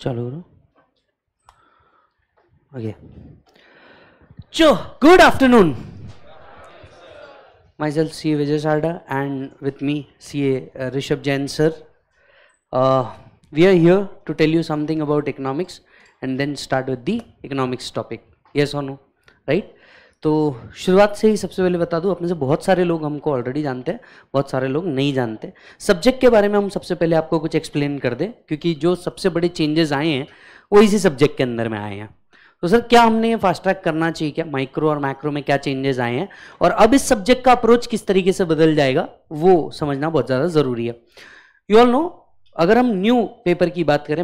चलो ओके चो good afternoon myself C Vijay Sada and with me C A Rishabh Jain sir we are here to tell you something about economics and then start with the economics topic yes और no right तो शुरुआत से ही सबसे पहले बता दूं अपने से बहुत सारे लोग हमको ऑलरेडी जानते हैं बहुत सारे लोग नहीं जानते सब्जेक्ट के बारे में हम सबसे पहले आपको कुछ एक्सप्लेन कर दें क्योंकि जो सबसे बड़े चेंजेस आए हैं वो इसी सब्जेक्ट के अंदर में आए हैं तो सर क्या हमने ये फास्ट ट्रैक करना चाहिए क्या माइक्रो और मैक्रो में क्या चेंजेस आए हैं और अब इस सब्जेक्ट का अप्रोच किस तरीके से बदल जाएगा वो समझना बहुत ज़्यादा ज़रूरी है यू ऑल नो अगर हम न्यू पेपर की बात करें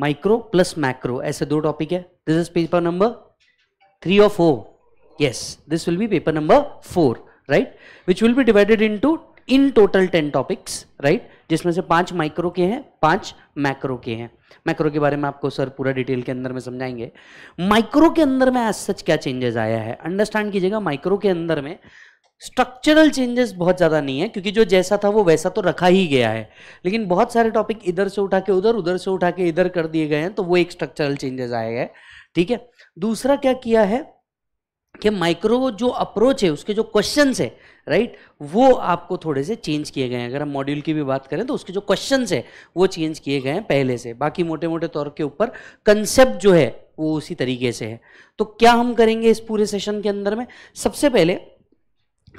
माइक्रो प्लस मैक्रो ऐसे दो टॉपिक है this is paper number three और four yes this will be paper number four right which will be divided into in total ten topics right जिसमें से पांच माइक्रो के हैं पांच मैक्रो के हैं मैक्रो के बारे में आपको सर पूरा डिटेल के अंदर में समझाएंगे माइक्रो के अंदर में आज सच क्या चेंजेस आया है अंडरस्टैंड कीजिएगा माइक्रो के अंदर में स्ट्रक्चरल चेंजेस बहुत ज़्यादा नहीं है क्योंकि जो जैसा था वो वैसा तो रखा ही गया है लेकिन बहुत सारे टॉपिक इधर से उठा के उधर उधर से उठा के इधर कर दिए गए हैं तो वो एक स्ट्रक्चरल चेंजेस आए हैं ठीक है दूसरा क्या किया है कि माइक्रो जो अप्रोच है उसके जो क्वेश्चन है राइट वो आपको थोड़े से चेंज किए गए हैं अगर हम मॉड्यूल की भी बात करें तो उसके जो क्वेश्चन है वो चेंज किए गए हैं पहले से बाकी मोटे मोटे तौर के ऊपर कंसेप्ट जो है वो उसी तरीके से है तो क्या हम करेंगे इस पूरे सेशन के अंदर में सबसे पहले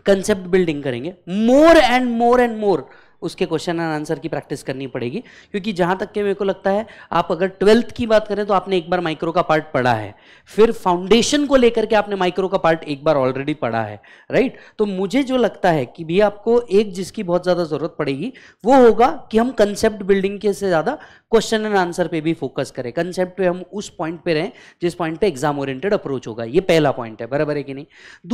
कंसेप्ट बिल्डिंग करेंगे मोर एंड मोर एंड मोर उसके क्वेश्चन एंड आंसर की प्रैक्टिस करनी पड़ेगी क्योंकि जहां तक के मेरे को लगता है आप अगर ट्वेल्थ की बात करें तो आपने एक बार माइक्रो का पार्ट पढ़ा है फिर फाउंडेशन को लेकर के आपने माइक्रो का पार्ट एक बार ऑलरेडी पढ़ा है राइट तो मुझे जो लगता है कि भी आपको एक जिसकी बहुत ज़्यादा ज़रूरत पड़ेगी वो होगा कि हम कंसेप्ट बिल्डिंग के से ज़्यादा क्वेश्चन एंड आंसर पर भी फोकस करें कंसेप्ट हम उस पॉइंट पे रहें जिस पॉइंट पे एग्जाम ओरियंटेड अप्रोच होगा ये पहला पॉइंट है बराबर है कि नहीं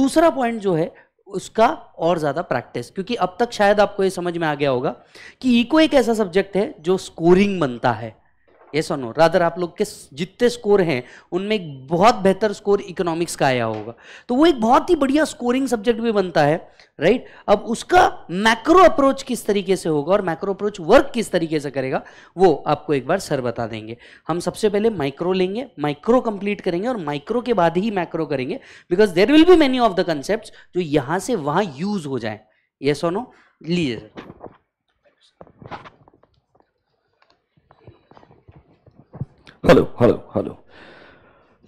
दूसरा पॉइंट जो है उसका और ज़्यादा प्रैक्टिस क्योंकि अब तक शायद आपको ये समझ में आ गया होगा कि इको एक ऐसा सब्जेक्ट है जो स्कोरिंग बनता है यस और नो रादर आप लोग के जितने स्कोर हैं उनमें एक बहुत बेहतर स्कोर इकोनॉमिक्स का आया होगा तो वो एक बहुत ही बढ़िया स्कोरिंग सब्जेक्ट भी बनता है राइट अब उसका मैक्रो अप्रोच किस तरीके से होगा और मैक्रो अप्रोच वर्क किस तरीके से करेगा वो आपको एक बार सर बता देंगे हम सबसे पहले माइक्रो लेंगे माइक्रो कंप्लीट करेंगे और माइक्रो के बाद ही मैक्रो करेंगे because there will be many of the concept जो यहां से वहां यूज हो जाए ये और नो लीजिए hello hello hello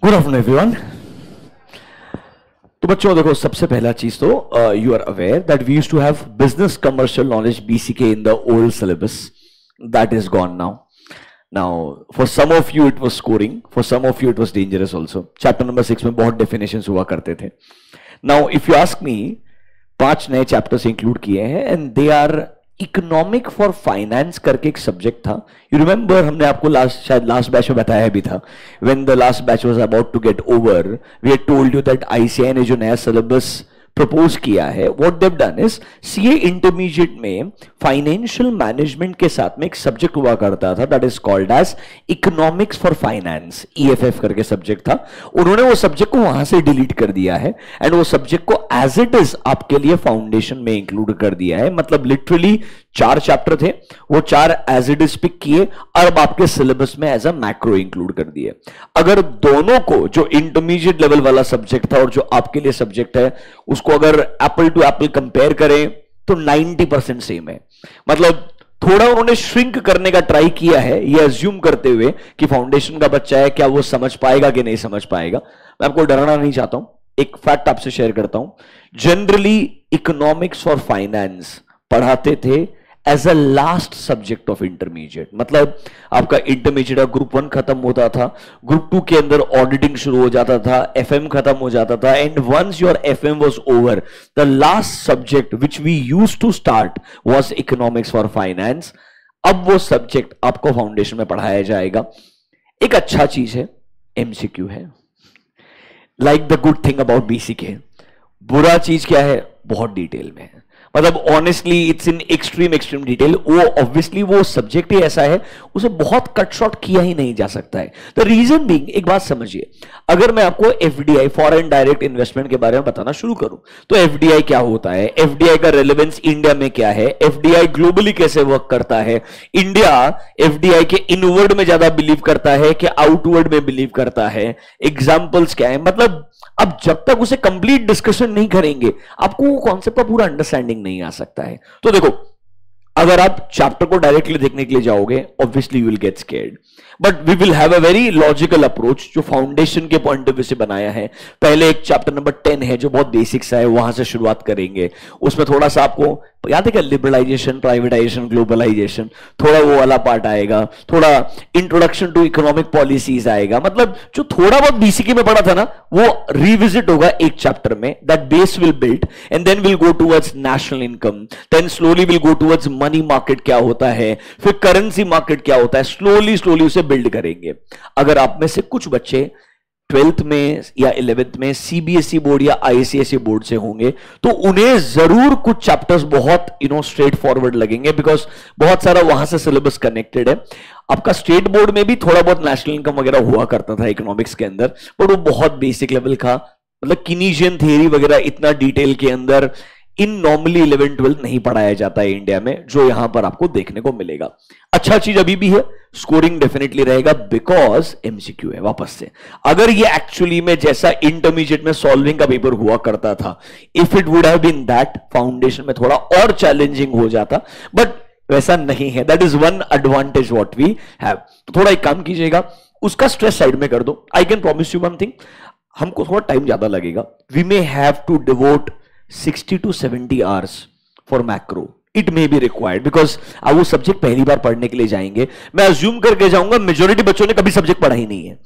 good afternoon everyone तो बच्चों देखो सबसे पहला चीज तो you are aware that we used to have business commercial knowledge BC के in the old syllabus that is gone now now for some of you it was scoring for some of you it was dangerous also chapter number six में बहुत definition हुआ करते थे now if you ask me पांच नए chapters include किए हैं and they are economic for finance करके एक सब्जेक्ट था यू रिमेंबर हमने आपको लास्ट शायद लास्ट बैच में बताया भी था when the last batch was about to get over we had told you that ICAI ने जो नया सिलेबस प्रपोज किया है what they've done is a intermediate में फाइनेंशियल मैनेजमेंट के साथ में एक सब्जेक्ट हुआ करता था that is called as economics for finance E F F करके सब्जेक्ट था उन्होंने वो सब्जेक्ट को वहां से डिलीट कर दिया है एंड वो सब्जेक्ट को एज इट इज आपके लिए फाउंडेशन में इंक्लूड कर दिया है मतलब लिटरली चार चैप्टर थे वो चार एज इट इज पिक किए और अब आपके सिलेबस में एज अ मैक्रो इंक्लूड कर दिए अगर दोनों को जो इंटरमीडिएट लेवल वाला सब्जेक्ट था और जो आपके लिए सब्जेक्ट है उसको अगर एप्पल टू एप्पल कंपेयर करें तो 90 परसेंट सेम है मतलब थोड़ा उन्होंने श्रिंक करने का ट्राई किया है ये एज्यूम करते हुए कि फाउंडेशन का बच्चा है क्या वो समझ पाएगा कि नहीं समझ पाएगा मैं आपको डराना नहीं चाहता हूं एक फैक्ट आपसे शेयर करता हूं जनरली इकोनॉमिक्स और फाइनेंस पढ़ाते थे as a last subject of intermediate मतलब आपका इंटरमीडिएट का ग्रुप वन खत्म होता था ग्रुप टू के अंदर ऑडिटिंग शुरू हो जाता था एफ खत्म हो जाता था and once your F M was over the last subject which we used to start was economics for finance अब वो सब्जेक्ट आपको फाउंडेशन में पढ़ाया जाएगा एक अच्छा चीज है एमसीक्यू है like the good thing about BC के बुरा चीज क्या है बहुत डिटेल में है मतलब honestly it's in extreme extreme detail वो ऑब्वियसली वो सब्जेक्ट ही ऐसा है उसे बहुत कट शॉर्ट किया ही नहीं जा सकता है द रीजन बीइंग एक बात समझिए अगर मैं आपको एफडीआई फॉरेन डायरेक्ट इन्वेस्टमेंट के बारे में बताना शुरू करूं तो एफडीआई क्या होता है एफडीआई का रेलिवेंस इंडिया में क्या है एफडीआई ग्लोबली कैसे वर्क करता है इंडिया एफडीआई के इनवर्ड में ज्यादा बिलीव करता है कि आउटवर्ड में बिलीव करता है एग्जाम्पल्स क्या है मतलब अब जब तक उसे कंप्लीट डिस्कशन नहीं करेंगे आपको वो कॉन्सेप्ट का पूरा अंडरस्टैंडिंग नहीं आ सकता है तो देखो अगर आप चैप्टर को डायरेक्टली देखने के लिए जाओगे obviously you will get scared but we will have a very logical approach जो फाउंडेशन के पॉइंट ऑफ व्यू से बनाया है पहले एक चैप्टर नंबर टेन है जो बहुत सा है वहां से शुरुआत करेंगे उसमें थोड़ा सा आपको याद है क्या लिबरलाइजेशन प्राइवेटाइजेशन ग्लोबलाइजेशन थोड़ा वो वाला पार्ट आएगा थोड़ा इंट्रोडक्शन टू इकोनॉमिक पॉलिसीज आएगा मतलब जो थोड़ा बहुत बीसीके में पढ़ा था ना वो रिविजिट होगा एक चैप्टर में that base will build and then will go towards national income then slowly will go towards money market क्या होता है फिर करेंसी मार्केट क्या होता है स्लोली स्लोली उसे बिल्ड करेंगे अगर आप में से कुछ बच्चे ट्वेल्थ में या इलेवेंथ में सीबीएसई बोर्ड e या आईसीएसई बोर्ड e से होंगे तो उन्हें जरूर कुछ चैप्टर्स बहुत यू नो स्ट्रेट फॉरवर्ड लगेंगे बिकॉज बहुत सारा वहां से सिलेबस कनेक्टेड है आपका स्टेट बोर्ड में भी थोड़ा बहुत नेशनल इनकम वगैरह हुआ करता था इकोनॉमिक्स के अंदर बट वो बहुत बेसिक लेवल का मतलब किनीजियन थियरी वगैरह इतना डिटेल के अंदर इन नॉर्मली इलेवन ट्वेल्थ नहीं पढ़ाया जाता है इंडिया में जो यहां पर आपको देखने को मिलेगा अच्छा चीज अभी भी है स्कोरिंग डेफिनेटली रहेगा बिकॉज एमसीक्यू है वापस से अगर ये एक्चुअली में जैसा इंटरमीडिएट में सॉल्विंग का पेपर हुआ करता था if it would have been that foundation में थोड़ा और चैलेंजिंग हो जाता बट वैसा नहीं है that is one advantage what we have तो थोड़ा एक काम कीजिएगा उसका स्ट्रेस साइड में कर दो I can promise you one thing हमको थोड़ा टाइम ज्यादा लगेगा we may have to devote sixty to seventy hours for macro it may be required because आप वो सब्जेक्ट पहली बार पढ़ने के लिए जाएंगे मैं अज्यूम करके जाऊंगा मेजोरिटी बच्चों ने कभी सब्जेक्ट पढ़ा ही नहीं है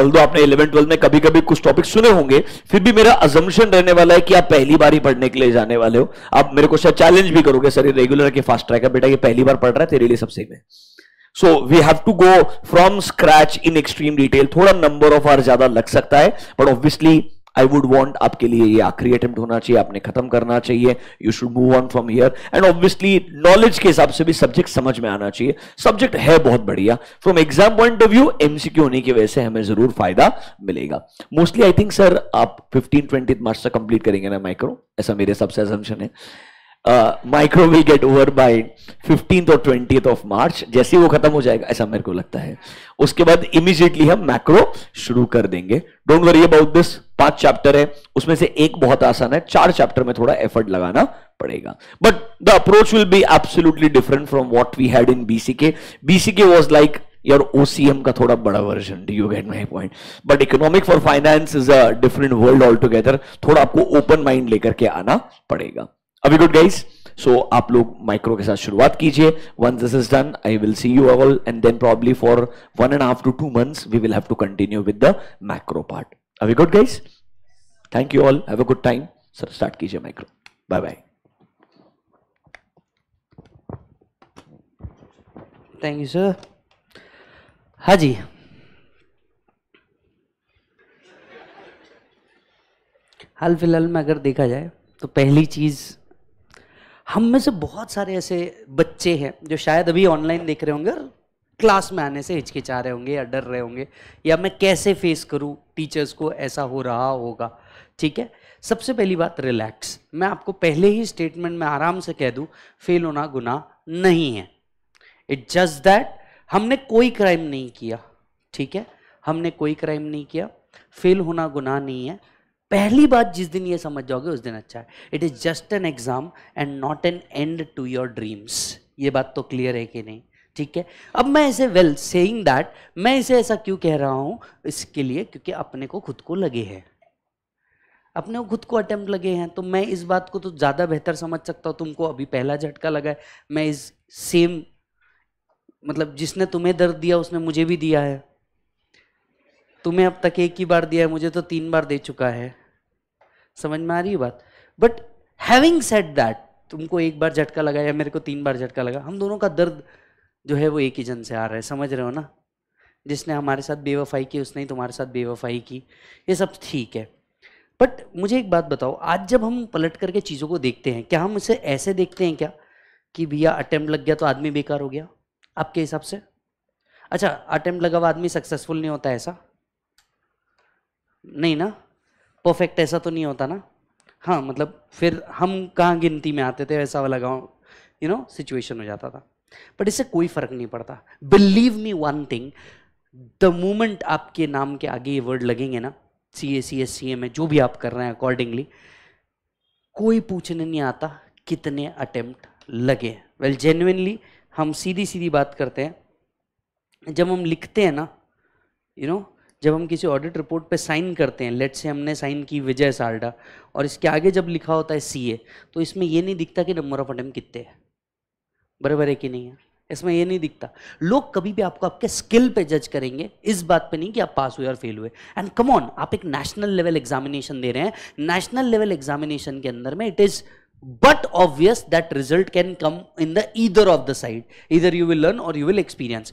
ऑल आपने इलेवन ट्वेल्थ में कभी कभी कुछ टॉपिक सुने होंगे फिर भी मेरा अजम्पन रहने वाला है कि आप पहली बार ही पढ़ने के लिए जाने वाले हो आप मेरे को शायद चैलेंज भी करोगे सर रेगुलर के फास्ट ट्रैक है बेटा ये पहली बार पढ़ रहा है तेरे लिए सबसे में so we have to go from scratch in extreme detail थोड़ा नंबर ऑफ आर ज्यादा लग सकता है but obviously I would want आपके लिए ये आखिरी अटेम्प्ट होना चाहिए आपने खत्म करना चाहिए you should move on from here and obviously knowledge के हिसाब से भी सब्जेक्ट समझ में आना चाहिए सब्जेक्ट है बहुत बढ़िया from exam point of view MCQ होने की वजह से हमें जरूर फायदा मिलेगा मोस्टली आई थिंक सर आप फिफ्टीन ट्वेंटी मार्च तक कंप्लीट करेंगे ना माइक्रो ऐसा मेरे हिसाब से है micro will get over by by 15th और 20th ऑफ मार्च जैसे वो खत्म हो जाएगा ऐसा मेरे को लगता है उसके बाद इमीजिएटली हम मैक्रो शुरू कर देंगे डोंट वरी अबाउट दिस पांच चैप्टर है उसमें से एक बहुत आसान है चार चैप्टर में थोड़ा एफर्ट लगाना पड़ेगा but the approach will be absolutely different from what we had in BCK BCK was like your OCM का थोड़ा बड़ा version do you get my point but economic for finance is a different world all together थोड़ा आपको open mind लेकर के आना पड़ेगा अभी गुड गाइस सो आप लोग माइक्रो के साथ शुरुआत कीजिए once this is done I will see you all and then probably for one and half to two months we will have to continue with the macro part अभी good guys thank you all have a good time sir start कीजिए micro bye bye thank you sir हाँ जी हाल फिलहाल में अगर देखा जाए तो पहली चीज़ हम में से बहुत सारे ऐसे बच्चे हैं जो शायद अभी ऑनलाइन देख रहे होंगे और क्लास में आने से हिचकिचा रहे होंगे या डर रहे होंगे या मैं कैसे फेस करूं टीचर्स को ऐसा हो रहा होगा ठीक है सबसे पहली बात रिलैक्स मैं आपको पहले ही स्टेटमेंट में आराम से कह दूं फेल होना गुना नहीं है इट जस्ट दैट हमने कोई क्राइम नहीं किया ठीक है हमने कोई क्राइम नहीं किया फेल होना गुना नहीं है पहली बात जिस दिन ये समझ जाओगे उस दिन अच्छा है it is just an exam and not an end to your dreams ये बात तो क्लियर है कि नहीं ठीक है अब मैं इसे वेल सेइंग दैट मैं इसे ऐसा क्यों कह रहा हूं इसके लिए क्योंकि अपने को खुद को लगे हैं अपने को खुद को अटेम्प्ट लगे हैं तो मैं इस बात को तो ज़्यादा बेहतर समझ सकता हूँ तुमको अभी पहला झटका लगा है मैं इस सेम मतलब जिसने तुम्हें दर्द दिया उसने मुझे भी दिया है तुम्हें अब तक एक ही बार दिया है मुझे तो तीन बार दे चुका है समझ में आ रही है बात बट हैविंग सेट दैट तुमको एक बार झटका लगा या मेरे को तीन बार झटका लगा हम दोनों का दर्द जो है वो एक ही जन से आ रहा है समझ रहे हो ना जिसने हमारे साथ बेवफाई की उसने ही तुम्हारे साथ बेवफाई की ये सब ठीक है बट मुझे एक बात बताओ आज जब हम पलट करके चीज़ों को देखते हैं क्या हम इसे ऐसे देखते हैं क्या कि भैया अटैम्प्ट लग गया तो आदमी बेकार हो गया आपके हिसाब से अच्छा अटैम्प्ट लगा हुआ आदमी सक्सेसफुल नहीं होता ऐसा नहीं ना परफेक्ट ऐसा तो नहीं होता ना हाँ मतलब फिर हम कहाँ गिनती में आते थे वैसा वाला गाँव यू नो सिचुएशन हो जाता था बट इससे कोई फर्क नहीं पड़ता believe me one thing the moment आपके नाम के आगे ये वर्ड लगेंगे ना सी ए C S C M A जो भी आप कर रहे हैं अकॉर्डिंगली कोई पूछने नहीं आता कितने अटेम्प्ट लगे वेल well, जेन्यनली हम सीधी सीधी बात करते हैं जब हम लिखते हैं ना यू you नो know, जब हम किसी ऑडिट रिपोर्ट पे साइन करते हैं लेट से हमने साइन की विजय साल्डा और इसके आगे जब लिखा होता है सी तो इसमें ये नहीं दिखता कि नंबर ऑफ अटैम्प कितने हैं बराबर है कि नहीं है इसमें ये नहीं दिखता लोग कभी भी आपको आपके स्किल पे जज करेंगे इस बात पे नहीं कि आप पास हुए और फेल हुए एंड कम ऑन आप एक नेशनल लेवल एग्जामिनेशन दे रहे हैं नेशनल लेवल एग्जामिनेशन के अंदर में it is but obvious that result can come in the either of the side either you will learn or you will experience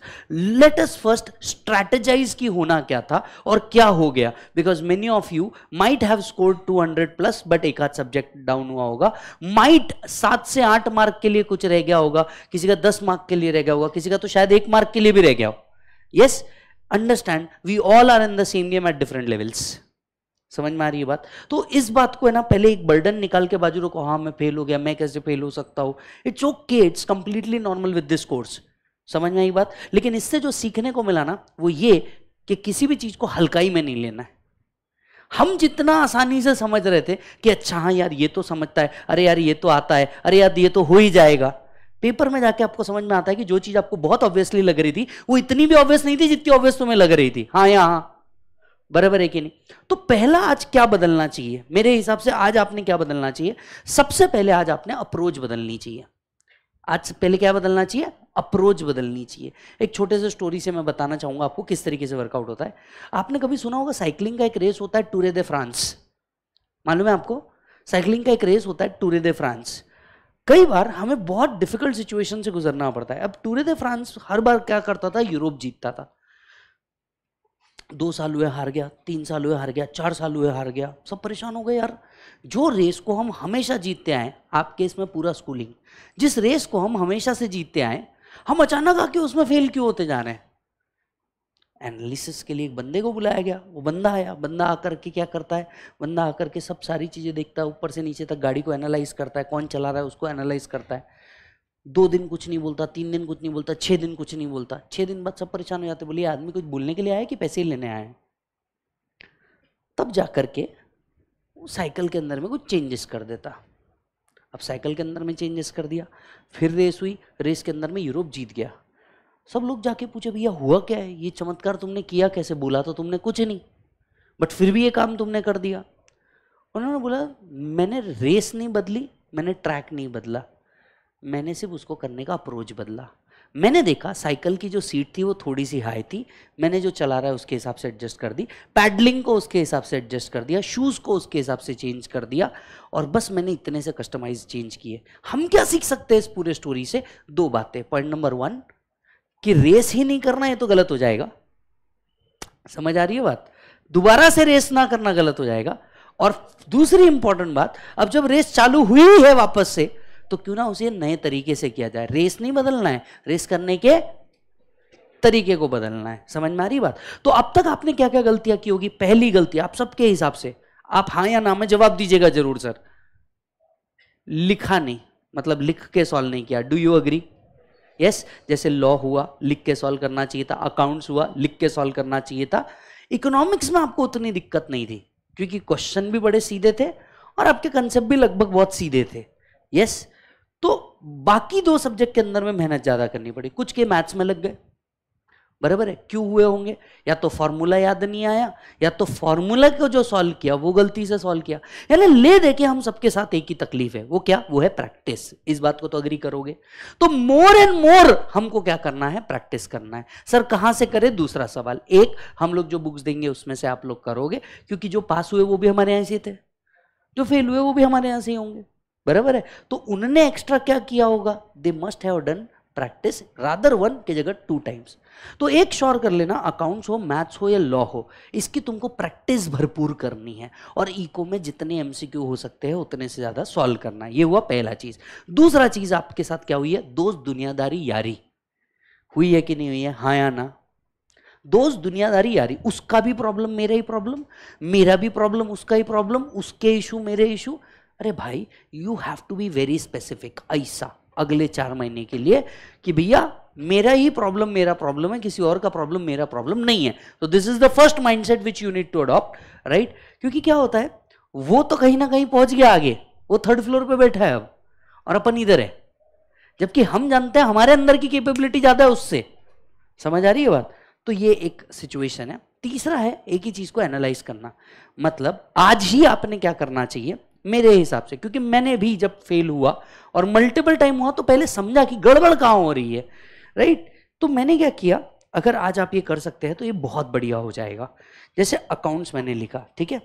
let us first strategize ki hona kya tha aur kya ho gaya because many of you might have scored 200 plus but ek aad subject down hua hoga might 7 se 8 mark ke liye kuch reh gaya hoga kisi ka 10 mark ke liye reh gaya hoga kisi ka to shayad 1 mark ke liye bhi reh gaya ho yes understand we all are in the same game at different levels समझ में आ रही है बात तो इस बात को है ना पहले एक बर्डन निकाल के बाजू रखो हाँ मैं फेल हो गया मैं कैसे फेल हो सकता हूँ it's okay it's completely normal with this course समझ में आई बात लेकिन इससे जो सीखने को मिला ना वो ये कि किसी भी चीज़ को हल्काई में नहीं लेना है हम जितना आसानी से समझ रहे थे कि अच्छा हाँ यार ये तो समझता है अरे यार ये तो आता है अरे यार ये तो हो ही जाएगा पेपर में जाके आपको समझ में आता है कि जो चीज़ आपको बहुत ऑब्वियसली लग रही थी वो इतनी भी ऑब्वियस नहीं थी जितनी ऑब्वियस तुम्हें लग रही थी हाँ यहाँ हाँ बराबर है कि नहीं तो पहला आज क्या बदलना चाहिए मेरे हिसाब से आज आपने क्या बदलना चाहिए सबसे पहले आज आपने अप्रोच बदलनी चाहिए आज से पहले क्या बदलना चाहिए अप्रोच बदलनी चाहिए एक छोटे से स्टोरी से मैं बताना चाहूंगा आपको किस तरीके से वर्कआउट होता है आपने कभी सुना होगा साइकिलिंग का एक रेस होता है टूरे दे फ्रांस मालूम है आपको साइकिलिंग का एक रेस होता है टूरे दे फ्रांस कई बार हमें बहुत डिफिकल्ट सिचुएशन से गुजरना पड़ता है अब टूरे दे फ्रांस हर बार क्या करता था यूरोप जीतता था दो साल हुए हार गया तीन साल हुए हार गया चार साल हुए हार गया सब परेशान हो गए यार जो रेस को हम हमेशा जीतते आए आपके इसमें पूरा स्कूलिंग जिस रेस को हम हमेशा से जीतते आए हम अचानक आके उसमें फेल क्यों होते जा रहे हैं एनालिसिस के लिए एक बंदे को बुलाया गया वो बंदा आया बंदा आकर के क्या करता है बंदा आकर के सब सारी चीज़ें देखता है ऊपर से नीचे तक गाड़ी को एनालाइज करता है कौन चला रहा है उसको एनालाइज करता है दो दिन कुछ नहीं बोलता तीन दिन कुछ नहीं बोलता छः दिन कुछ नहीं बोलता छः दिन बाद सब परेशान हो जाते बोले आदमी कुछ बोलने के लिए आया कि पैसे लेने आए तब जा कर के वो साइकिल के अंदर में कुछ चेंजेस कर देता अब साइकिल के अंदर में चेंजेस कर दिया फिर रेस हुई रेस के अंदर में यूरोप जीत गया सब लोग जाके पूछे भैया हुआ क्या है ये चमत्कार तुमने किया कैसे बोला तो तुमने कुछ नहीं बट फिर भी ये काम तुमने कर दिया उन्होंने बोला मैंने रेस नहीं बदली मैंने ट्रैक नहीं बदला मैंने सिर्फ उसको करने का अप्रोच बदला मैंने देखा साइकिल की जो सीट थी वो थोड़ी सी हाई थी मैंने जो चला रहा है उसके हिसाब से एडजस्ट कर दी पैडलिंग को उसके हिसाब से एडजस्ट कर दिया शूज़ को उसके हिसाब से चेंज कर दिया और बस मैंने इतने से कस्टमाइज चेंज किए हम क्या सीख सकते हैं इस पूरे स्टोरी से दो बातें पॉइंट नंबर वन कि रेस ही नहीं करना ये तो गलत हो जाएगा समझ आ रही है बात दोबारा से रेस ना करना गलत हो जाएगा और दूसरी इंपॉर्टेंट बात अब जब रेस चालू हुई है वापस से तो क्यों ना उसे नए तरीके से किया जाए रेस नहीं बदलना है रेस करने के तरीके को बदलना है समझ में आ रही बात तो अब तक आपने क्या क्या गलतियां की होगी पहली गलती आप सबके हिसाब से आप हाँ या ना में जवाब दीजिएगा जरूर सर लिखा नहीं मतलब लिख के सॉल्व नहीं किया डू यू अग्री यस जैसे लॉ हुआ लिख के सॉल्व करना चाहिए था अकाउंट्स हुआ लिख के सॉल्व करना चाहिए था इकोनॉमिक्स में आपको उतनी दिक्कत नहीं थी क्योंकि क्वेश्चन भी बड़े सीधे थे और आपके कंसेप्ट भी लगभग बहुत सीधे थे यस yes? तो बाकी दो सब्जेक्ट के अंदर में मेहनत ज़्यादा करनी पड़ी कुछ के मैथ्स में लग गए बराबर है क्यों हुए होंगे या तो फॉर्मूला याद नहीं आया या तो फॉर्मूला को जो सॉल्व किया वो गलती से सॉल्व किया यानी ले दे के हम सबके साथ एक ही तकलीफ है वो क्या वो है प्रैक्टिस इस बात को तो अग्री करोगे तो मोर एंड मोर हमको क्या करना है प्रैक्टिस करना है सर कहाँ से करें दूसरा सवाल एक हम लोग जो बुक्स देंगे उसमें से आप लोग करोगे क्योंकि जो पास हुए वो भी हमारे यहाँ से थे जो फेल हुए वो भी हमारे यहाँ से ही होंगे बराबर है तो उन्होंने एक्स्ट्रा क्या किया होगा they must have done practice rather one के जगह टू टाइम्स तो एक श्योर कर लेना अकाउंट्स हो मैथ्स हो या लॉ हो इसकी तुमको प्रैक्टिस भरपूर करनी है और इको में जितने एमसीक्यू हो सकते हैं उतने से ज़्यादा सॉल्व करना है ये हुआ पहला चीज़ दूसरा चीज़ आपके साथ क्या हुई है दोस्त दुनियादारी यारी हुई है कि नहीं हुई है हाँ या ना दोस्त दुनियादारी यारी उसका भी प्रॉब्लम मेरा ही प्रॉब्लम मेरा भी प्रॉब्लम उसका ही प्रॉब्लम उसके इशू मेरे इशू अरे भाई you have to be very specific ऐसा अगले चार महीने के लिए कि भैया मेरा ही प्रॉब्लम मेरा प्रॉब्लम है किसी और का प्रॉब्लम मेरा प्रॉब्लम नहीं है तो this is the first mind set which you need to adopt right क्योंकि क्या होता है वो तो कहीं ना कहीं पहुंच गया आगे वो थर्ड फ्लोर पे बैठा है अब और अपन इधर है जबकि हम जानते हैं हमारे अंदर की कैपेबिलिटी ज्यादा है उससे समझ आ रही है बात तो ये एक सिचुएशन है तीसरा है एक ही चीज को एनालाइज करना मतलब आज ही आपने क्या करना चाहिए मेरे हिसाब से क्योंकि मैंने भी जब फेल हुआ और मल्टीपल टाइम हुआ तो पहले समझा कि गड़बड़ कहाँ हो रही है राइट तो मैंने क्या किया अगर आज आप ये कर सकते हैं तो ये बहुत बढ़िया हो जाएगा जैसे अकाउंट्स मैंने लिखा ठीक है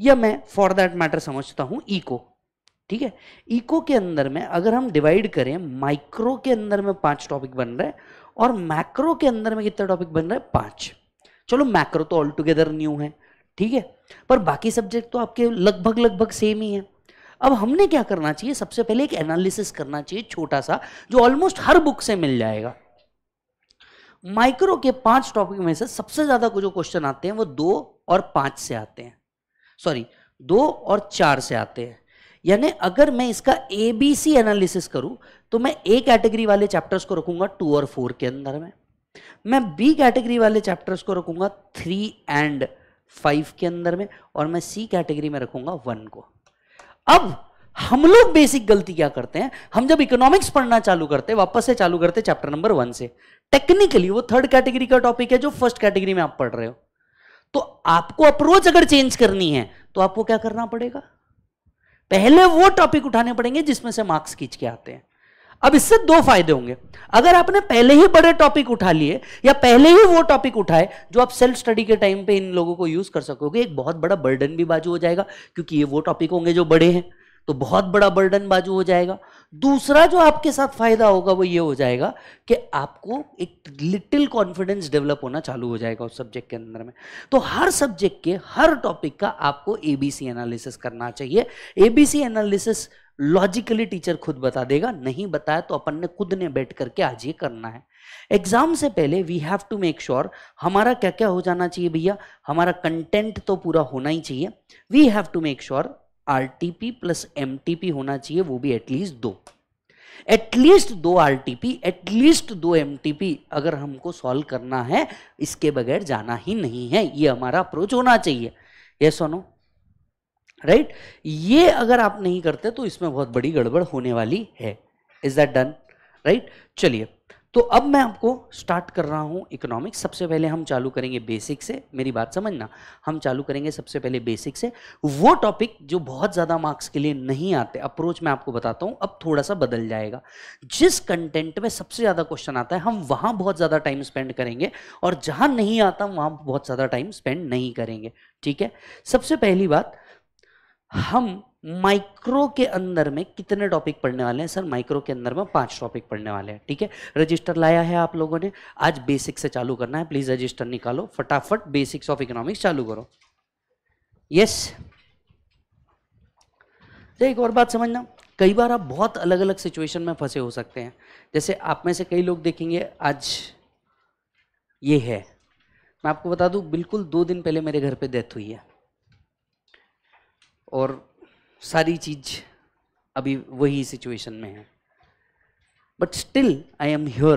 या मैं फॉर दैट मैटर समझता हूँ इको ठीक है ईको के अंदर में अगर हम डिवाइड करें माइक्रो के अंदर में पांच टॉपिक बन रहे और मैक्रो के अंदर में कितने टॉपिक बन रहे पांच चलो मैक्रो तो ऑल टुगेदर न्यू है ठीक है पर बाकी सब्जेक्ट तो आपके लगभग लगभग सेम ही है अब हमने क्या करना चाहिए सबसे पहले एक एनालिसिस करना चाहिए छोटा सा जो ऑलमोस्ट हर बुक से मिल जाएगा माइक्रो के पांच टॉपिक में से सबसे ज्यादा जो क्वेश्चन आते हैं वो दो और पांच से आते हैं सॉरी दो और चार से आते हैं यानी अगर मैं इसका ए बी सी एनालिसिस करूं तो मैं ए कैटेगरी वाले चैप्टर्स को रखूंगा टू और फोर के अंदर में मैं बी कैटेगरी वाले चैप्टर्स को रखूंगा थ्री एंड फाइव के अंदर में और मैं सी कैटेगरी में रखूंगा वन को अब हम लोग बेसिक गलती क्या करते हैं हम जब इकोनॉमिक्स पढ़ना चालू करते वापस से चालू करते चैप्टर नंबर वन से टेक्निकली वो थर्ड कैटेगरी का टॉपिक है जो फर्स्ट कैटेगरी में आप पढ़ रहे हो तो आपको अप्रोच अगर चेंज करनी है तो आपको क्या करना पड़ेगा पहले वो टॉपिक उठाने पड़ेंगे जिसमें से मार्क्स खींच के आते हैं अब इससे दो फायदे होंगे अगर आपने पहले ही बड़े टॉपिक उठा लिए या पहले ही वो टॉपिक उठाए जो आप सेल्फ स्टडी के टाइम पे इन लोगों को यूज कर सकोगे एक बहुत बड़ा बर्डन भी बाजू हो जाएगा क्योंकि ये वो टॉपिक होंगे जो बड़े हैं तो बहुत बड़ा बर्डन बाजू हो जाएगा दूसरा जो आपके साथ फायदा होगा वो ये हो जाएगा कि आपको एक लिटिल कॉन्फिडेंस डेवलप होना चालू हो जाएगा उस सब्जेक्ट के अंदर में तो हर सब्जेक्ट के हर टॉपिक का आपको एबीसी एनालिसिस करना चाहिए एबीसी एनालिसिस लॉजिकली टीचर खुद बता देगा नहीं बताया तो अपन ने खुद ने बैठ करके आज ये करना है एग्जाम से पहले we have to make sure हमारा क्या क्या हो जाना चाहिए भैया हमारा कंटेंट तो पूरा होना ही चाहिए we have to make sure R T P plus M T P होना चाहिए वो भी एटलीस्ट दो एटलीस्ट दो आर टी पी एटलीस्ट दो एम टी पी अगर हमको सॉल्व करना है इसके बगैर जाना ही नहीं है ये हमारा अप्रोच होना चाहिए यस और नो राइट right? ये अगर आप नहीं करते तो इसमें बहुत बड़ी गड़बड़ होने वाली है इज दैट डन राइट चलिए तो अब मैं आपको स्टार्ट कर रहा हूँ इकोनॉमिक्स सबसे पहले हम चालू करेंगे बेसिक से मेरी बात समझना हम चालू करेंगे सबसे पहले बेसिक से वो टॉपिक जो बहुत ज़्यादा मार्क्स के लिए नहीं आते अप्रोच मैं आपको बताता हूँ अब थोड़ा सा बदल जाएगा जिस कंटेंट में सबसे ज़्यादा क्वेश्चन आता है हम वहाँ बहुत ज़्यादा टाइम स्पेंड करेंगे और जहाँ नहीं आता हम वहाँ बहुत ज़्यादा टाइम स्पेंड नहीं करेंगे ठीक है सबसे पहली बात हम माइक्रो के अंदर में कितने टॉपिक पढ़ने वाले हैं सर माइक्रो के अंदर में पांच टॉपिक पढ़ने वाले हैं ठीक है रजिस्टर लाया है आप लोगों ने आज बेसिक से चालू करना है प्लीज रजिस्टर निकालो फटाफट बेसिक्स ऑफ इकोनॉमिक्स चालू करो यस yes. अच्छा, एक और बात समझना कई बार आप बहुत अलग अलग सिचुएशन में फंसे हो सकते हैं जैसे आप में से कई लोग देखेंगे आज ये है मैं आपको बता दूं बिल्कुल दो दिन पहले मेरे घर पे डेथ हुई है और सारी चीज अभी वही सिचुएशन में है but still I am sure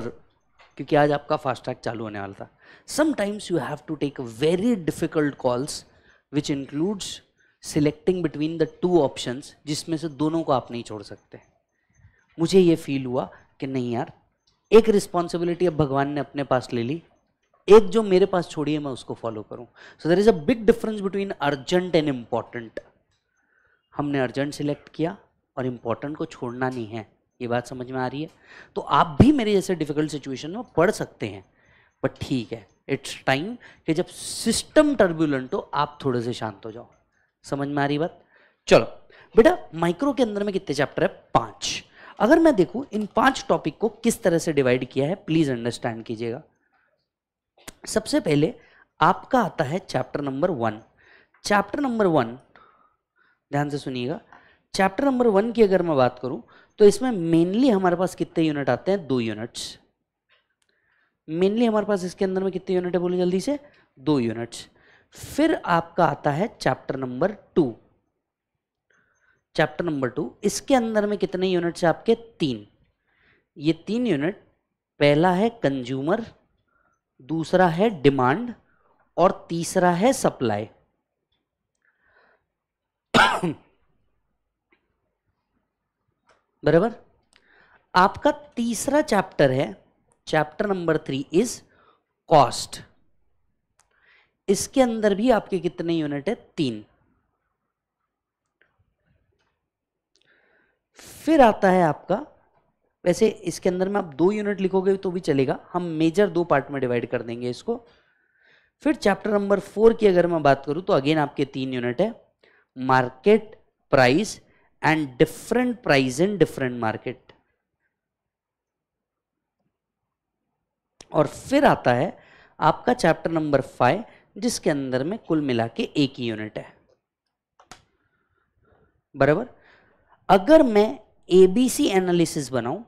क्योंकि आज आपका फास्ट ट्रैक चालू होने वाला था sometimes you have to take very difficult calls which includes selecting between the two options जिसमें से दोनों को आप नहीं छोड़ सकते मुझे ये फील हुआ कि नहीं यार एक रिस्पॉन्सिबिलिटी अब भगवान ने अपने पास ले ली एक जो मेरे पास छोड़ी है मैं उसको फॉलो करूं so there is a big difference between urgent and important हमने अर्जेंट सिलेक्ट किया और इम्पोर्टेंट को छोड़ना नहीं है ये बात समझ में आ रही है तो आप भी मेरे जैसे डिफिकल्ट सिचुएशन में पढ़ सकते हैं बट ठीक है इट्स टाइम कि जब सिस्टम टर्बुलेंट हो आप थोड़े से शांत हो जाओ समझ में आ रही बात चलो बेटा माइक्रो के अंदर में कितने चैप्टर है पांच अगर मैं देखूं इन पांच टॉपिक को किस तरह से डिवाइड किया है प्लीज अंडरस्टैंड कीजिएगा सबसे पहले आपका आता है chapter number one chapter number one ध्यान से सुनिएगा चैप्टर नंबर वन की अगर मैं बात करूं तो इसमें मेनली हमारे पास कितने यूनिट आते हैं दो यूनिट्स मेनली हमारे पास इसके अंदर में कितने यूनिट है बोले जल्दी से दो यूनिट्स फिर आपका आता है chapter number two chapter number two इसके अंदर में कितने यूनिट्स आपके तीन ये तीन यूनिट पहला है कंज्यूमर दूसरा है डिमांड और तीसरा है सप्लाई बराबर आपका तीसरा चैप्टर है chapter number three is cost इसके अंदर भी आपके कितने यूनिट है तीन फिर आता है आपका वैसे इसके अंदर में आप दो यूनिट लिखोगे तो भी चलेगा हम मेजर दो पार्ट में डिवाइड कर देंगे इसको फिर चैप्टर नंबर फोर की अगर मैं बात करूं तो अगेन आपके तीन यूनिट है market price and different price in different market और फिर आता है आपका चैप्टर नंबर फाइव जिसके अंदर में कुल मिला के एक ही यूनिट है बराबर अगर मैं एबीसी एनालिसिस बनाऊं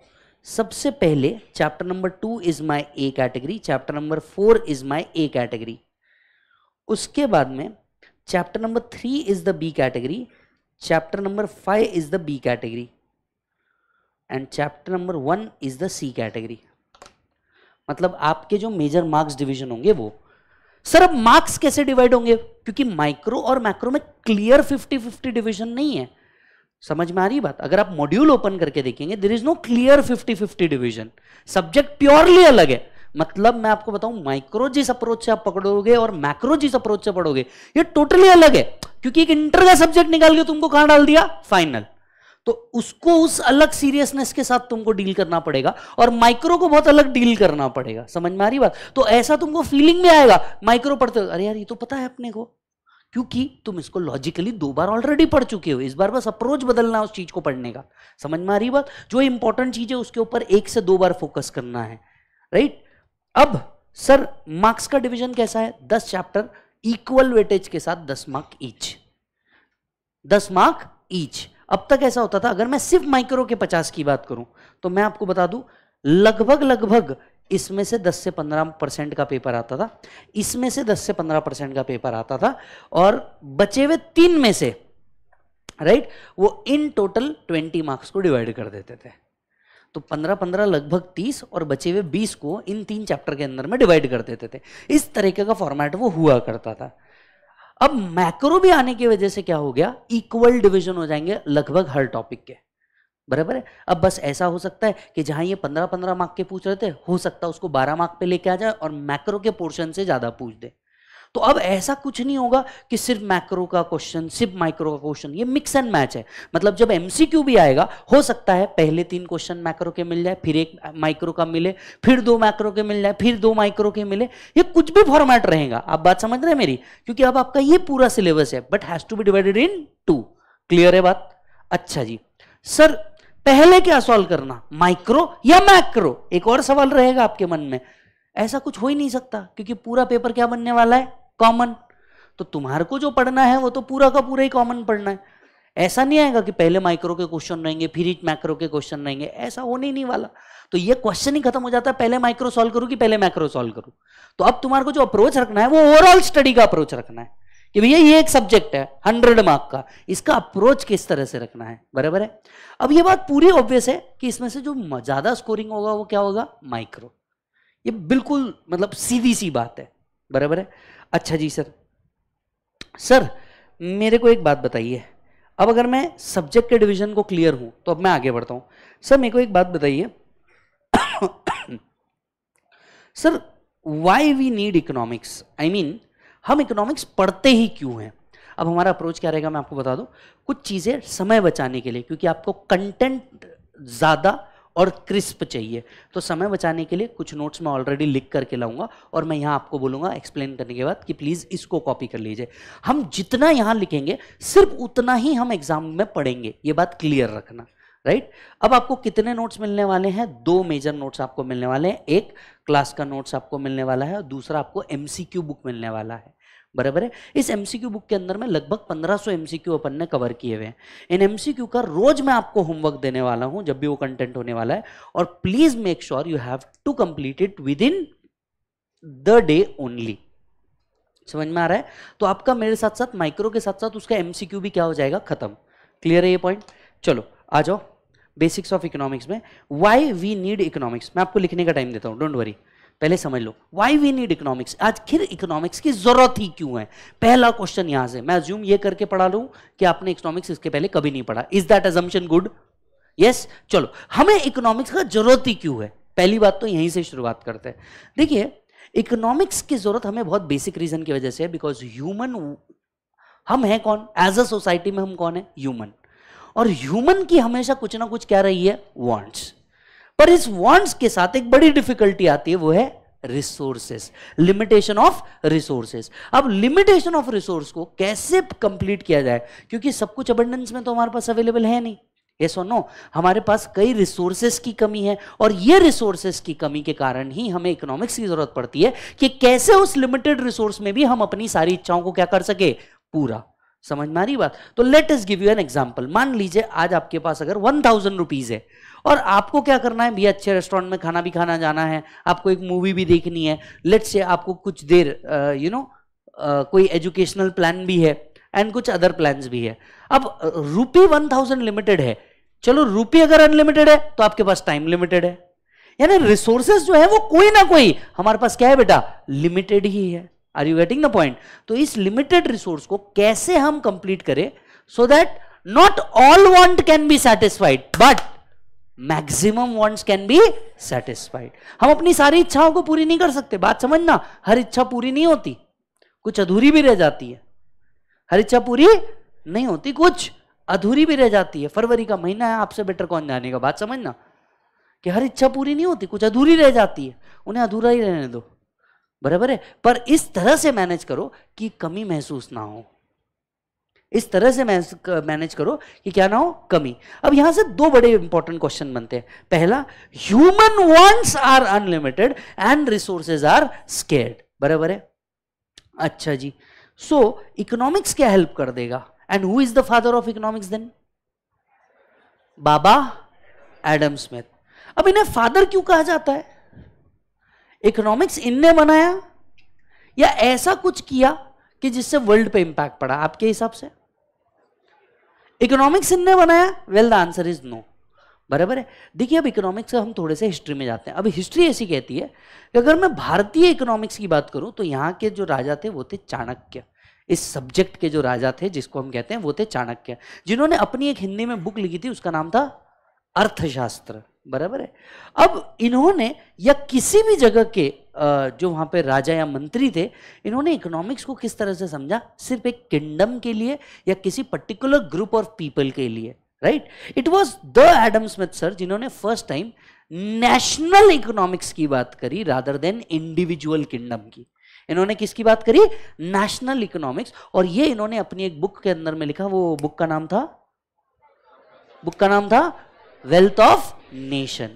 सबसे पहले chapter number two is my A category chapter number four is my A category उसके बाद में chapter number three is the B category chapter number 5 is the B category and chapter number 1 is the C category मतलब आपके जो major marks division होंगे वो sir अब marks कैसे डिवाइड होंगे क्योंकि माइक्रो और मैक्रो में क्लियर 50 50 डिवीजन नहीं है समझ में आ रही बात अगर आप मॉड्यूल ओपन करके देखेंगे there is no clear 50 50 division subject purely अलग है मतलब मैं आपको बताऊं माइक्रोजिस अप्रोच से आप पकड़ोगे और मैक्रोजिस अप्रोच से पढ़ोगे ये टोटली अलग है क्योंकि एक इंटर का सब्जेक्ट निकाल के तुमको कहां डाल दिया फाइनल तो उसको उस अलग सीरियसनेस के साथ तुमको डील करना पड़ेगा और माइक्रो को बहुत अलग डील करना पड़ेगा समझ में आ रही बात तो ऐसा तुमको फीलिंग में आएगा माइक्रो पढ़ते हो अरे यार ये तो पता है अपने को क्योंकि तुम इसको लॉजिकली दो बार ऑलरेडी पढ़ चुके हो इस बार बस अप्रोच बदलना है उस चीज को पढ़ने का समझ में आ रही बात जो इंपॉर्टेंट चीज है उसके ऊपर एक से दो बार फोकस करना है राइट अब सर मार्क्स का डिवीजन कैसा है दस चैप्टर इक्वल वेटेज के साथ दस मार्क ईच दस मार्क ईच अब तक ऐसा होता था अगर मैं सिर्फ माइक्रो के पचास की बात करूं तो मैं आपको बता दू लगभग लगभग इसमें से 10 से 15 परसेंट का पेपर आता था इसमें से 10 से 15 परसेंट का पेपर आता था और बचे हुए तीन में से राइट वो इन टोटल 20 मार्क्स को डिवाइड कर देते थे तो पंद्रह पंद्रह लगभग तीस और बचे हुए बीस को इन तीन चैप्टर के अंदर में डिवाइड कर देते थे इस तरीके का फॉर्मेट वो हुआ करता था अब मैक्रो भी आने की वजह से क्या हो गया इक्वल डिविजन हो जाएंगे लगभग हर टॉपिक के बराबर है अब बस ऐसा हो सकता है कि जहां ये पंद्रह पंद्रह मार्क के पूछ रहे थे हो सकता है उसको बारह मार्क पे लेके आ जाए और मैक्रो के पोर्शन से ज्यादा पूछ दे तो अब ऐसा कुछ नहीं होगा कि सिर्फ मैक्रो का क्वेश्चन सिर्फ माइक्रो का क्वेश्चन ये मिक्स एंड मैच है मतलब जब एमसीक्यू भी आएगा हो सकता है पहले तीन क्वेश्चन मैक्रो के मिल जाए फिर एक माइक्रो का मिले फिर दो मैक्रो के मिल जाए फिर दो माइक्रो के मिले ये कुछ भी फॉर्मेट रहेगा आप बात समझ रहे हैं मेरी क्योंकि अब आपका ये पूरा सिलेबस है but has to be divided in two clear है बात अच्छा जी सर पहले क्या सॉल्व करना माइक्रो या मैक्रो एक और सवाल रहेगा आपके मन में ऐसा कुछ हो ही नहीं सकता क्योंकि पूरा पेपर क्या बनने वाला है कॉमन तो तुम्हारे को जो पढ़ना है वो तो पूरा का पूरा ही कॉमन पढ़ना है ऐसा नहीं आएगा कि पहले माइक्रो के क्वेश्चन रहेंगे फिर ही मैक्रो के क्वेश्चन रहेंगे ऐसा होने ही नहीं वाला तो ये क्वेश्चन ही खत्म हो जाता है पहले माइक्रो सॉल्व करूँ कि पहले मैक्रो सॉल्व करूँ तो अब तुम्हारे को जो अप्रोच रखना है वो ओवरऑल स्टडी का अप्रोच रखना है कि भैया ये एक सब्जेक्ट है हंड्रेड मार्क का इसका अप्रोच किस तरह से रखना है बराबर है अब ये बात पूरी ऑब्वियस है कि इसमें से जो ज़्यादा स्कोरिंग होगा वो क्या होगा माइक्रो ये बिल्कुल मतलब सीधी सी बात है बराबर है अच्छा जी सर सर मेरे को एक बात बताइए अब अगर मैं सब्जेक्ट के डिवीजन को क्लियर हूं तो अब मैं आगे बढ़ता हूं सर मेरे को एक बात बताइए sir why we need economics I mean हम इकोनॉमिक्स पढ़ते ही क्यों हैं अब हमारा अप्रोच क्या रहेगा मैं आपको बता दूं कुछ चीज़ें समय बचाने के लिए क्योंकि आपको कंटेंट ज़्यादा और क्रिस्प चाहिए तो समय बचाने के लिए कुछ नोट्स मैं ऑलरेडी लिख करके लाऊंगा और मैं यहाँ आपको बोलूंगा एक्सप्लेन करने के बाद कि प्लीज़ इसको कॉपी कर लीजिए हम जितना यहाँ लिखेंगे सिर्फ उतना ही हम एग्जाम में पढ़ेंगे ये बात क्लियर रखना राइट right? अब आपको कितने नोट्स मिलने वाले हैं दो मेजर नोट्स आपको मिलने वाले हैं एक क्लास का नोट्स आपको मिलने वाला है और दूसरा आपको एमसीक्यू बुक मिलने वाला है बराबर है इस एमसीक्यू बुक के अंदर में लगभग 1500 एमसीक्यू अपन ने कवर किए हुए हैं इन एमसीक्यू का रोज मैं आपको होमवर्क देने वाला हूं जब भी वो कंटेंट होने वाला है और please make sure you have to complete it within the day only समझ में आ रहा है तो आपका मेरे साथ साथ माइक्रो के साथ साथ उसका एमसीक्यू भी क्या हो जाएगा खत्म क्लियर है ये पॉइंट चलो आ जाओ बेसिक्स ऑफ इकोनॉमिक्स में व्हाई वी नीड इकोनॉमिक्स मैं आपको लिखने का टाइम देता हूं डोंट वरी पहले समझ लो वाई वी नीड इकोनॉमिक्स आखिर इकोनॉमिक्स की जरूरत ही क्यों है पहला क्वेश्चन यहां से मैं अज्यूम ये करके पढ़ा लू कि आपने इकोनॉमिक्स इसके पहले कभी नहीं पढ़ा is that assumption good yes चलो हमें इकोनॉमिक्स का जरूरत ही क्यों है पहली बात तो यहीं से शुरुआत करते हैं देखिए इकोनॉमिक्स की जरूरत हमें बहुत बेसिक रीजन की वजह से है बिकॉज ह्यूमन हम हैं कौन एज अ सोसाइटी में हम कौन है ह्यूमन और ह्यूमन की हमेशा कुछ ना कुछ क्या रही है वांट्स पर इस वांट्स के साथ एक बड़ी डिफिकल्टी आती है वो है रिसोर्सेस लिमिटेशन ऑफ रिसोर्सेस अब लिमिटेशन ऑफ रिसोर्स को कैसे कंप्लीट किया जाए क्योंकि सब कुछ अबंडेंस में तो हमारे पास अवेलेबल है नहीं ये yes सुनो हमारे पास कई रिसोर्सेस की कमी है और ये रिसोर्सेस की कमी के कारण ही हमें इकोनॉमिक्स की जरूरत पड़ती है कि कैसे उस लिमिटेड रिसोर्स में भी हम अपनी सारी इच्छाओं को क्या कर सके पूरा समझ में आ रही बात तो let's give you an example मान लीजिए आज आपके पास अगर वन थाउजेंड रुपीज है और आपको क्या करना है भैया अच्छे रेस्टोरेंट में खाना भी खाना जाना है आपको एक मूवी भी देखनी है लेट से आपको कुछ देर यू नो you know, कोई एजुकेशनल प्लान भी है एंड कुछ अदर प्लान भी है अब रुपी वन थाउजेंड लिमिटेड है चलो रुपी अगर अनलिमिटेड है तो आपके पास टाइम लिमिटेड है यानी रिसोर्सेज जो है वो कोई ना कोई हमारे पास क्या है बेटा लिमिटेड ही है are you getting the point तो इस लिमिटेड रिसोर्स को कैसे हम कंप्लीट करें so that not all want can be satisfied but maximum wants can be satisfied हम अपनी सारी इच्छाओं को पूरी नहीं कर सकते बात समझना हर इच्छा पूरी नहीं होती कुछ अधूरी भी रह जाती है हर इच्छा पूरी नहीं होती कुछ अधूरी भी रह जाती है फरवरी का महीना है आपसे बेटर कौन जाने का बात समझना कि हर इच्छा पूरी नहीं होती कुछ अधूरी रह जाती है उन्हें अधूरा ही रहने दो बराबर है पर इस तरह से मैनेज करो कि कमी महसूस ना हो इस तरह से मैनेज करो कि क्या ना हो कमी अब यहां से दो बड़े इंपॉर्टेंट क्वेश्चन बनते हैं पहला human wants are unlimited and resources are scarce बराबर है अच्छा जी सो so, इकोनॉमिक्स क्या हेल्प कर देगा and who is the father of economics then बाबा एडम स्मिथ अब इन्हें फादर क्यों कहा जाता है इकोनॉमिक्स इनने बनाया या ऐसा कुछ किया कि जिससे वर्ल्ड पे इंपैक्ट पड़ा आपके हिसाब से इकोनॉमिक्स इनने बनाया well the answer is no बराबर है देखिए अब इकोनॉमिक्स हम थोड़े से हिस्ट्री में जाते हैं अब हिस्ट्री ऐसी कहती है कि अगर मैं भारतीय इकोनॉमिक्स की बात करूं तो यहां के जो राजा थे वो थे चाणक्य इस सब्जेक्ट के जो राजा थे जिसको हम कहते हैं वो थे चाणक्य जिन्होंने अपनी एक हिंदी में बुक लिखी थी उसका नाम था अर्थशास्त्र बराबर है अब इन्होंने या किसी भी जगह के जो वहां पे राजा या मंत्री थे इन्होंने इकोनॉमिक्स को किस तरह से समझा सिर्फ एक किंगडम के लिए या किसी पर्टिकुलर ग्रुप ऑफ पीपल के लिए right it was the Adam Smith sir जिन्होंने फर्स्ट टाइम नेशनल इकोनॉमिक्स की बात करी रादर देन इंडिविजुअल किंगडम की इन्होंने किसकी बात करी नेशनल इकोनॉमिक्स और ये इन्होंने अपनी एक बुक के अंदर में लिखा वो बुक का नाम था बुक का नाम था वेल्थ ऑफ नेशन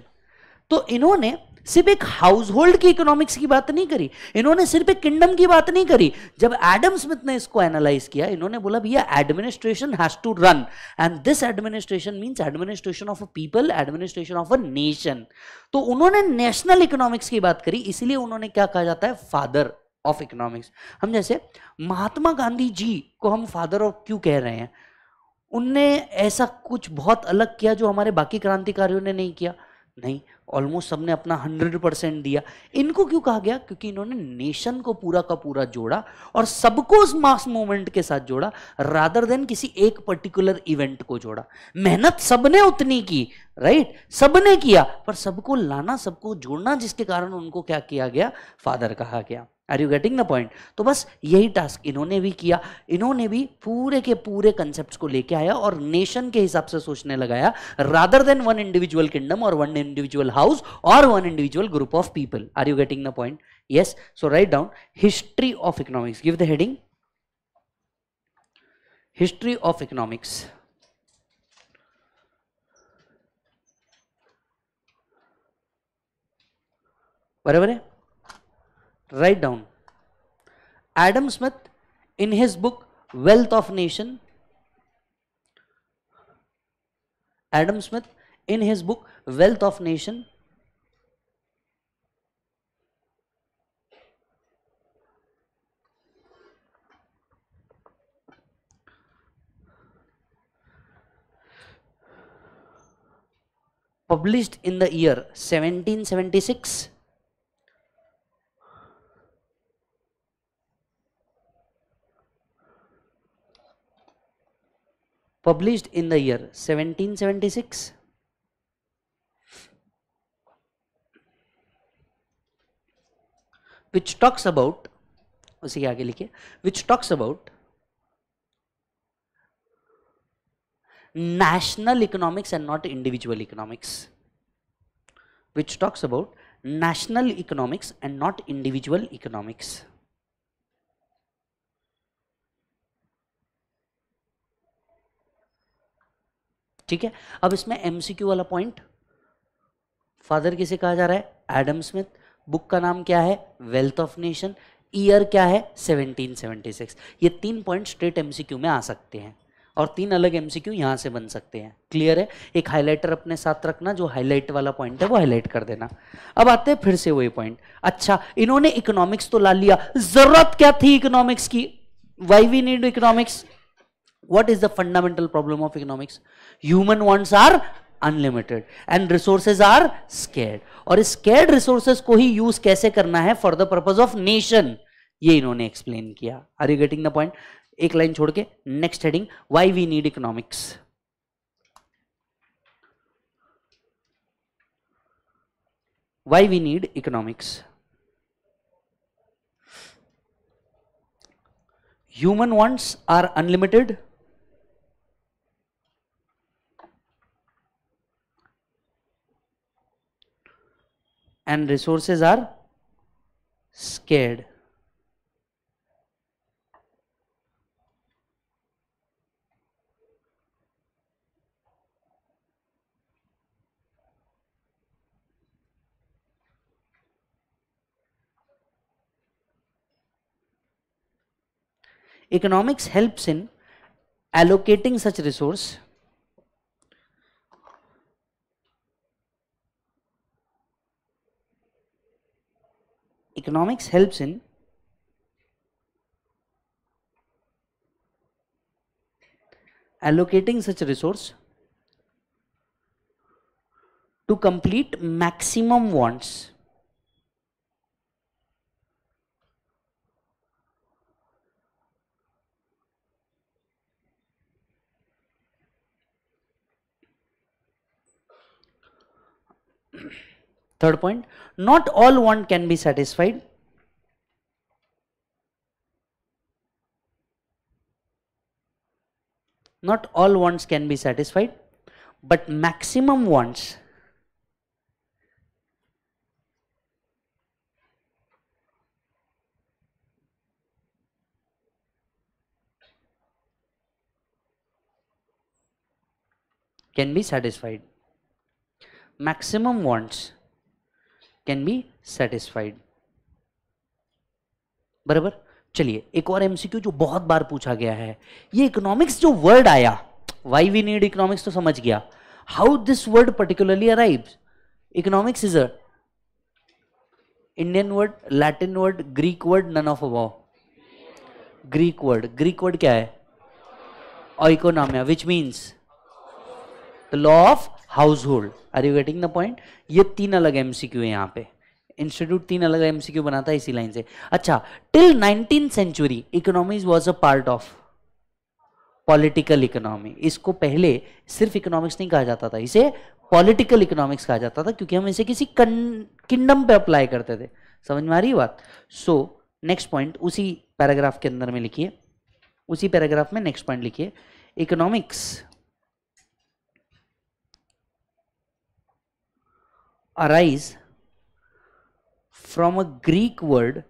तो इन्होंने सिर्फ एक हाउस होल्ड की इकोनॉमिक्स की बात नहीं करी इन्होंने सिर्फ एक किंगडम की बात नहीं करी जब एडम स्मिथ ने इसको एनालाइज किया इन्होंने बोला भैया administration has to run and this administration means administration of a people administration of a nation तो उन्होंने नेशनल इकोनॉमिक्स की बात करी इसलिए उन्होंने क्या कहा जाता है फादर ऑफ इकोनॉमिक्स हम जैसे महात्मा गांधी जी को हम फादर ऑफ क्यों कह रहे हैं उनने ऐसा कुछ बहुत अलग किया जो हमारे बाकी क्रांतिकारियों ने नहीं किया नहीं ऑलमोस्ट सबने अपना हंड्रेड परसेंट दिया इनको क्यों कहा गया क्योंकि इन्होंने नेशन को पूरा का पूरा जोड़ा और सबको उस मास मूवमेंट के साथ जोड़ा रादर देन किसी एक पर्टिकुलर इवेंट को जोड़ा मेहनत सबने उतनी की राइट सबने किया पर सबको लाना सबको जोड़ना जिसके कारण उनको क्या किया गया फादर कहा गया are you getting the point तो बस यही टास्क इन्होंने भी किया इन्होंने भी पूरे के पूरे कंसेप्ट को लेके आया और नेशन के हिसाब से सोचने लगाया rather than one individual kingdom और वन इंडिविजुअल हाउस और one individual group of people are you getting the point yes so write down history of economics give the heading history of economics बराबर है Write down. Adam Smith, in his book Wealth of Nation, Adam Smith, in his book Wealth of Nation, published in the year 1776 published in the year 1776 which talks about उसी के आगे लिखिए which talks about national economics and not individual economics which talks about national economics and not individual economics ठीक है अब इसमें MCQ वाला point father किसे कहा जा रहा है एडम स्मिथ बुक का नाम क्या है वेल्थ ऑफ नेशन ईयर क्या है 1776 ये तीन पॉइंट स्ट्रेट एमसीक्यू में आ सकते हैं और तीन अलग एमसीक्यू यहां से बन सकते हैं क्लियर है एक हाईलाइटर अपने साथ रखना जो हाईलाइट वाला पॉइंट है वो हाईलाइट कर देना अब आते हैं फिर से वही पॉइंट अच्छा इन्होंने इकोनॉमिक्स तो ला लिया जरूरत क्या थी इकोनॉमिक्स की why we need economics What is the fundamental problem of economics? Human wants are unlimited and resources are scarce और इस स्केर्ड रिसोर्सेज को ही यूज कैसे करना है for the purpose of nation ये इन्होंने एक्सप्लेन किया are you getting the point एक लाइन छोड़ के next heading why we need economics why we need economics human wants are unlimited and resources are scared. Economics helps in allocating such resource economics helps in allocating such resource to complete maximum wants Third point, not all want can be satisfied. Not all wants can be satisfied, but maximum wants can be satisfied. Maximum wants can be satisfied बराबर चलिए एक और MCQ जो बहुत बार पूछा गया है ये इकोनॉमिक्स जो वर्ड आया वाई वी नीड इकोनॉमिक्स तो समझ गया how this word particularly arrive economics is a Indian word Latin word Greek word none of अब ग्रीक वर्ड ग्रीक वर्ड क्या है economia which means the law of household are you getting the point ये तीन अलग M C Q है यहाँ पे institute तीन अलग एम सी क्यू बनाता है इसी लाइन से अच्छा till nineteen century economies was a part of political economy इसको पहले सिर्फ इकोनॉमिक्स नहीं कहा जाता था इसे पॉलिटिकल इकोनॉमिक्स कहा जाता था क्योंकि हम इसे किसी किंगडम पे अप्लाई करते थे समझ में आ रही बात सो नेक्स्ट पॉइंट उसी पैराग्राफ के अंदर में लिखिए उसी पैराग्राफ में नेक्स्ट पॉइंट लिखिए economics arise from a Greek word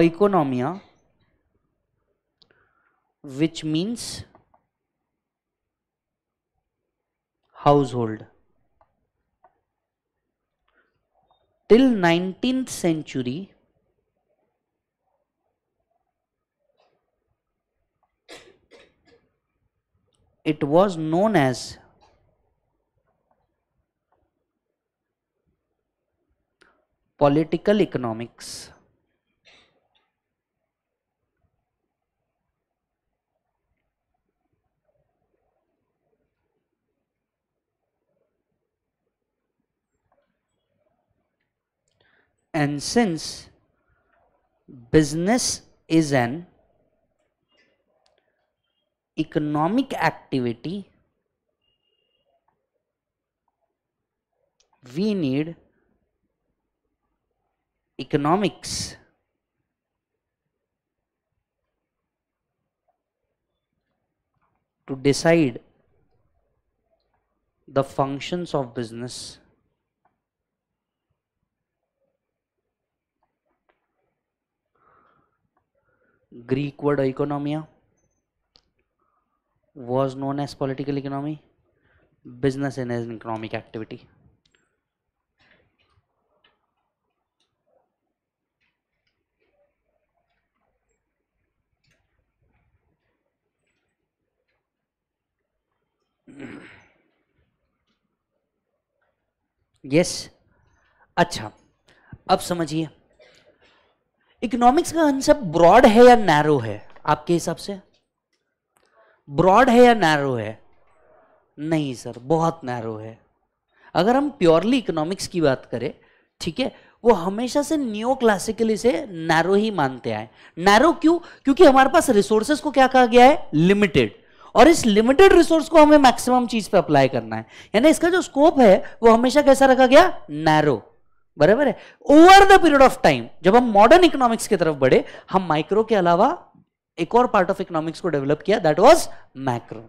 oikonomia which means household. Till 19th century it was known as political economics. And since business is an economic activity, we need economics. to decide the functions of business Greek word economia was known as political economy business in as economic activity yes yes. अच्छा अब समझिए economics का concept broad है या narrow है आपके हिसाब से ब्रॉड है या नैरो है नहीं सर बहुत नैरो है अगर हम प्योरली इकोनॉमिक्स की बात करें ठीक है वो हमेशा से न्यो क्लासिकली से नैरो ही मानते आए नैरो क्यों क्योंकि हमारे पास रिसोर्सेस को क्या कहा गया है लिमिटेड और इस लिमिटेड रिसोर्स को हमें मैक्सिमम चीज पे अप्लाई करना है यानी इसका जो स्कोप है वो हमेशा कैसा रखा गया नैरो बराबर है over the period of time जब हम मॉडर्न इकोनॉमिक्स की तरफ बढ़े हम माइक्रो के अलावा एक और पार्ट ऑफ इकोनॉमिक्स को डेवलप किया दैट वाज मैक्रो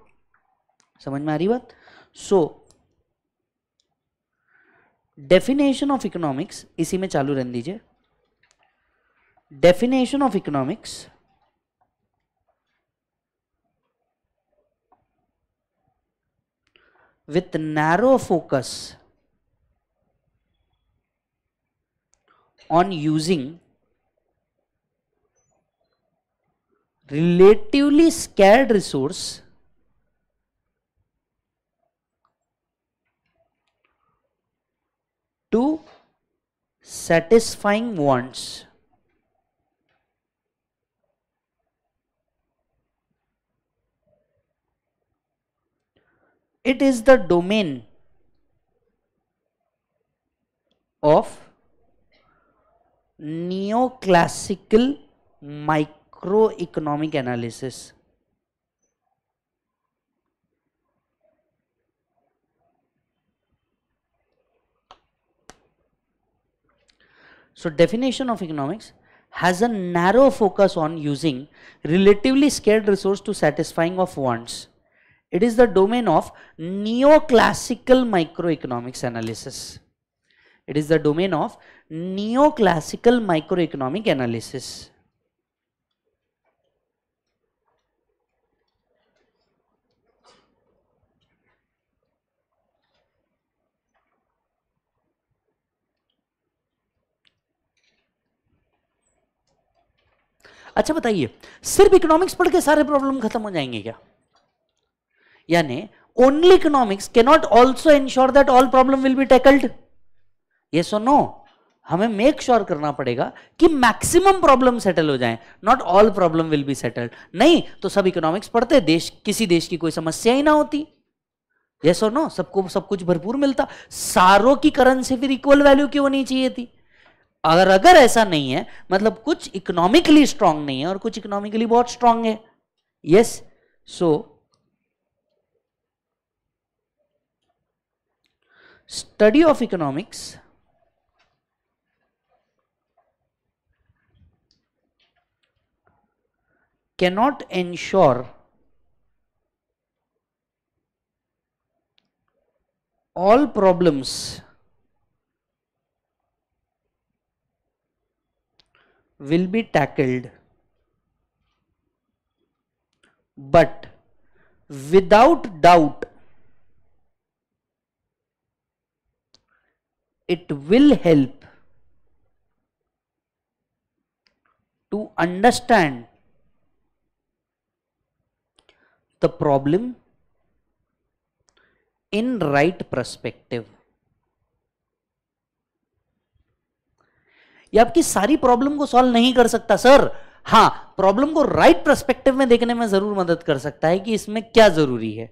समझ में आ रही बात सो डेफिनेशन ऑफ इकोनॉमिक्स इसी में चालू रहने दीजिए definition of economics with narrow focus on using relatively scarce resource to satisfying wants. It is the domain of neoclassical micro macroeconomic analysis. So definition of economics has a narrow focus on using relatively scarce resource to satisfying of wants. It is the domain of neoclassical microeconomics analysis. It is the domain of neoclassical microeconomic analysis. अच्छा बताइए सिर्फ economics पढ़ के सारे problem खत्म हो जाएंगे क्या यानी ओनली इकोनॉमिक्स के not also ensure that all problem will be tackled ये सो नो हमें मेक श्योर sure करना पड़ेगा कि मैक्सिमम प्रॉब्लम सेटल हो जाए not all problem will be settled नहीं तो सब इकोनॉमिक्स पढ़ते देश किसी देश की कोई समस्या ही ना होती यस और नो सबको सब कुछ भरपूर मिलता सारों की करेंसी फिर इक्वल वैल्यू क्यों होनी चाहिए थी अगर अगर ऐसा नहीं है मतलब कुछ इकोनॉमिकली स्ट्रांग नहीं है और कुछ इकोनॉमिकली बहुत स्ट्रांग है yes so study of economics cannot ensure all problems will be tackled but without doubt it will help to understand the problem in right perspective ये आपकी सारी प्रॉब्लम को सॉल्व नहीं कर सकता सर हाँ प्रॉब्लम को राइट परस्पेक्टिव में देखने में जरूर मदद कर सकता है कि इसमें क्या जरूरी है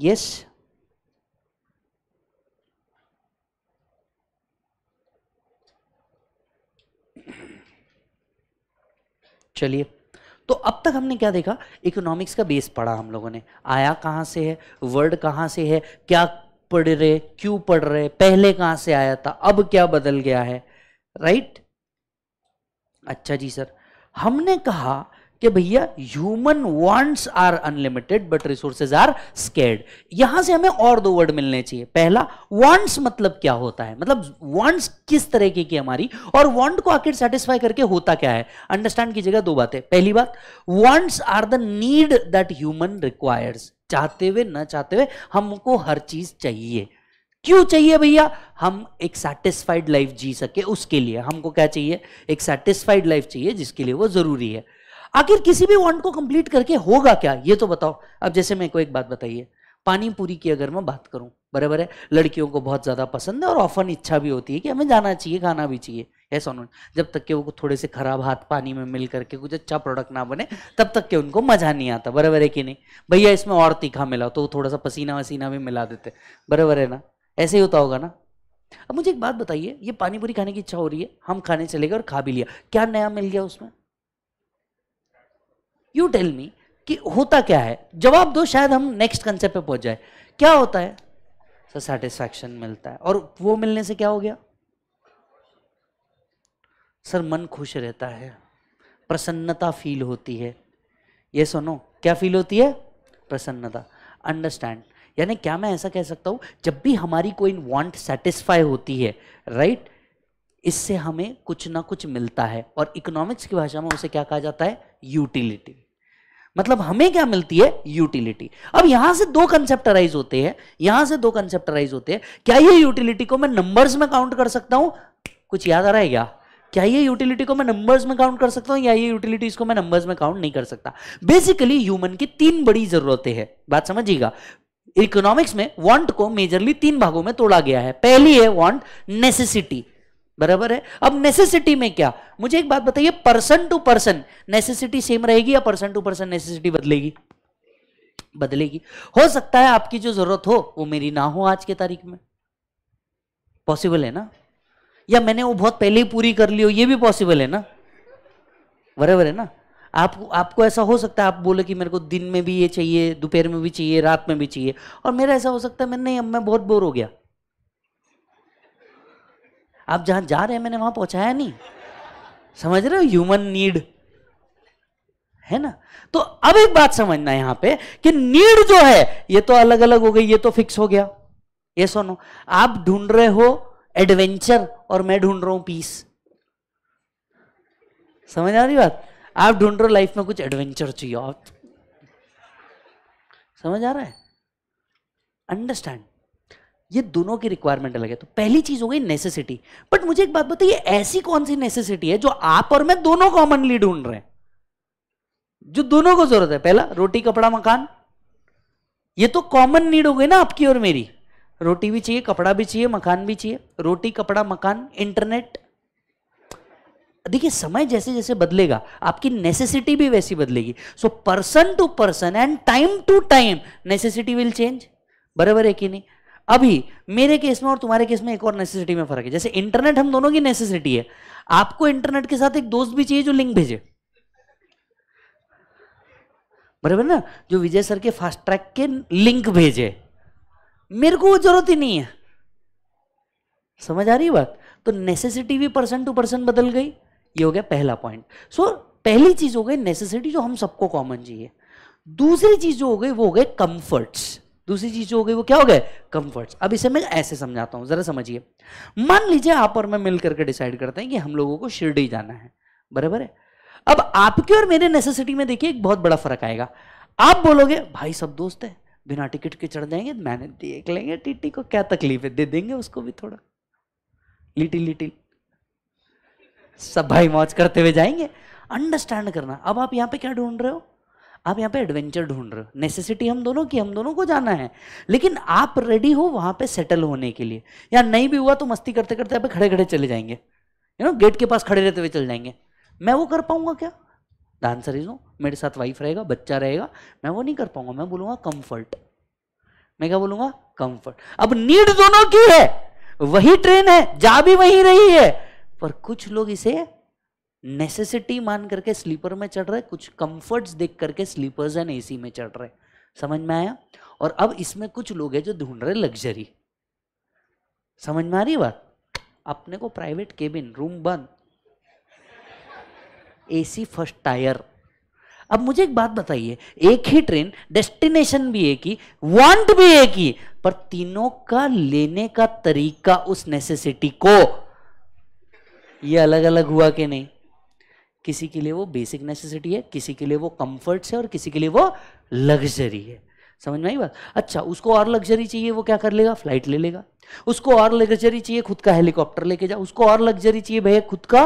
yes चलिए तो अब तक हमने क्या देखा इकोनॉमिक्स का बेस पढ़ा हम लोगों ने आया कहाँ से है वर्ड कहाँ से है क्या पढ़ रहे क्यों पढ़ रहे पहले कहाँ से आया था अब क्या बदल गया है राइट अच्छा जी सर हमने कहा कि भैया human wants are unlimited but resources are scarce यहां से हमें और दो वर्ड मिलने चाहिए पहला वांट्स मतलब क्या होता है मतलब वांट्स किस तरीके की हमारी और वांट को आखिर सेटिस्फाई करके होता क्या है अंडरस्टैंड कीजिएगा दो बातें पहली बात wants are the need that human requires चाहते हुए ना चाहते हुए हमको हर चीज चाहिए क्यों चाहिए भैया हम एक सेटिस्फाइड लाइफ जी सके उसके लिए हमको क्या चाहिए एक सेटिस्फाइड लाइफ चाहिए जिसके लिए वो जरूरी है आखिर किसी भी वांट को कंप्लीट करके होगा क्या ये तो बताओ अब जैसे मेरे को एक बात बताइए पानी पूरी की अगर मैं बात करूं बराबर है लड़कियों को बहुत ज़्यादा पसंद है और ऑफन इच्छा भी होती है कि हमें जाना चाहिए खाना भी चाहिए ऐसा उन्होंने जब तक के वो थोड़े से खराब हाथ पानी में मिल करके कुछ अच्छा प्रोडक्ट ना बने तब तक के उनको मज़ा नहीं आता बराबर है कि नहीं भैया इसमें और तीखा मिला तो थोड़ा सा पसीना वसीना भी मिला देते बराबर है ना ऐसे ही होता होगा ना अब मुझे एक बात बताइए ये पानी पूरी खाने की इच्छा हो रही है हम खाने चले गए और खा भी लिया क्या नया मिल गया उसमें यू टेल मी कि होता क्या है जवाब दो शायद हम नेक्स्ट कंसेप्ट पे पहुंच जाए क्या होता है सर सेटिस्फैक्शन मिलता है और वो मिलने से क्या हो गया सर मन खुश रहता है प्रसन्नता फील होती है ये सुनो क्या फील होती है प्रसन्नता अंडरस्टैंड यानी क्या मैं ऐसा कह सकता हूं जब भी हमारी कोई वांट सेटिस्फाई होती है राइट इससे हमें कुछ ना कुछ मिलता है और इकोनॉमिक्स की भाषा में उसे क्या कहा जाता है यूटिलिटी मतलब हमें क्या मिलती है यूटिलिटी अब यहां से दो कंसेप्टराइज होते हैं यहां से दो कंसेप्टराइज होते हैं क्या ये यूटिलिटी को मैं नंबर्स में काउंट कर सकता हूं कुछ याद आ रहा है क्या क्या ये यूटिलिटी को मैं नंबर्स में काउंट कर सकता हूं या ये यूटिलिटी को मैं नंबर्स में काउंट नहीं कर सकता बेसिकली ह्यूमन की तीन बड़ी जरूरतें हैं बात समझिएगा इकोनॉमिक्स में वांट को मेजरली तीन भागों में तोड़ा गया है पहली है वांट नेसेसिटी बराबर है अब नेसेसिटी में क्या मुझे एक बात बताइए person to person necessity same रहेगी या पर्सन टू पर्सन नेसेसिटी बदलेगी बदलेगी हो सकता है आपकी जो जरूरत हो वो मेरी ना हो आज के तारीख में पॉसिबल है ना या मैंने वो बहुत पहले ही पूरी कर ली हो ये भी पॉसिबल है ना बराबर है ना आप आपको ऐसा हो सकता है आप बोले कि मेरे को दिन में भी ये चाहिए दोपहर में भी चाहिए रात में भी चाहिए और मेरा ऐसा हो सकता है मैं नहीं अब मैं बहुत बोर हो गया आप जहां जा रहे हैं मैंने वहां पहुंचाया नहीं समझ रहे हो ह्यूमन नीड है ना तो अब एक बात समझना यहां पे कि नीड जो है ये तो अलग अलग हो गई ये तो फिक्स हो गया ये सुनो आप ढूंढ रहे हो एडवेंचर और मैं ढूंढ रहा हूं पीस समझ आ रही बात आप ढूंढ रहे हो लाइफ में कुछ एडवेंचर चाहिए आप समझ आ रहा है अंडरस्टैंड ये दोनों की रिक्वायरमेंट अलग है तो पहली चीज हो गई नेसेसिटी बट मुझे एक बात बताइए ऐसी कौन सी नेसेसिटी है जो आप और मैं दोनों कॉमनली ढूंढ रहे हैं जो दोनों को जरूरत है पहला रोटी कपड़ा मकान ये तो कॉमन नीड हो गई ना आपकी और मेरी रोटी भी चाहिए कपड़ा भी चाहिए मकान भी चाहिए रोटी कपड़ा मकान इंटरनेट देखिए समय जैसे जैसे बदलेगा आपकी नेसेसिटी भी वैसी बदलेगी so person to person and time to time necessity will change बराबर है कि नहीं अभी मेरे केस में और तुम्हारे केस में एक और नेसेसिटी में फर्क है जैसे इंटरनेट हम दोनों की नेसेसिटी है आपको इंटरनेट के साथ एक दोस्त भी चाहिए जो लिंक भेजे बराबर ना जो विजय सर के फास्ट ट्रैक के लिंक भेजे मेरे को वो जरूरत ही नहीं है समझ आ रही बात तो नेसेसिटी भी पर्सन टू पर्सन बदल गई ये हो गया पहला पॉइंट सो so, पहली चीज हो गई नेसेसिटी जो हम सबको कॉमन चाहिए दूसरी चीज जो हो गई वो हो गए कंफर्ट्स दूसरी चीज जो हो गई वो क्या हो गए कंफर्ट्स अब इसे मैं ऐसे समझाता हूँ जरा समझिए मान लीजिए आप और मैं मिलकर के डिसाइड करते हैं कि हम लोगों को शिरडी जाना है बराबर है अब आपके और मेरे नेसेसिटी में देखिए एक बहुत बड़ा फर्क आएगा आप बोलोगे भाई सब दोस्त है बिना टिकट के चढ़ जाएंगे मैंने देख लेंगे टीटी को क्या तकलीफ है दे देंगे उसको भी थोड़ा लिटिल लिटिल सब भाई मौज करते हुए जाएंगे अंडरस्टैंड करना अब आप यहां पे क्या ढूंढ रहे हो आप यहाँ पे एडवेंचर ढूंढ रहे हो नेसेसिटी हम दोनों की हम दोनों को जाना है लेकिन आप रेडी हो वहां पे सेटल होने के लिए या नहीं भी हुआ तो मस्ती करते करते आप खड़े खड़े चले जाएंगे यू नो गेट के पास खड़े रहते हुए चले जाएंगे मैं वो कर पाऊंगा क्या द आंसर इज नो मेरे साथ वाइफ रहेगा बच्चा रहेगा मैं वो नहीं कर पाऊंगा मैं बोलूंगा कंफर्ट मैं क्या बोलूंगा कंफर्ट अब नीड दोनों की है वही ट्रेन है जा भी वही रही है पर कुछ लोग इसे नेसेसिटी मान करके स्लीपर में चढ़ रहे कुछ कंफर्ट्स देख करके स्लीपर्स एंड एसी में चढ़ रहे समझ में आया और अब इसमें कुछ लोग हैं जो ढूंढ रहे लग्जरी समझ में आ रही बात अपने को प्राइवेट केबिन रूम बंद एसी फर्स्ट टायर अब मुझे एक बात बताइए एक ही ट्रेन डेस्टिनेशन भी एक ही वांट भी एक ही पर तीनों का लेने का तरीका उस नेसेसिटी को ये अलग अलग हुआ कि नहीं किसी के लिए वो बेसिक नेसेसिटी है किसी के लिए वो कंफर्ट है और किसी के लिए वो लग्जरी है समझ में आई बात अच्छा उसको और लग्जरी चाहिए वो क्या कर लेगा फ्लाइट ले लेगा उसको और लग्जरी चाहिए खुद का हेलीकॉप्टर लेके जा उसको और लग्जरी चाहिए भैया खुद का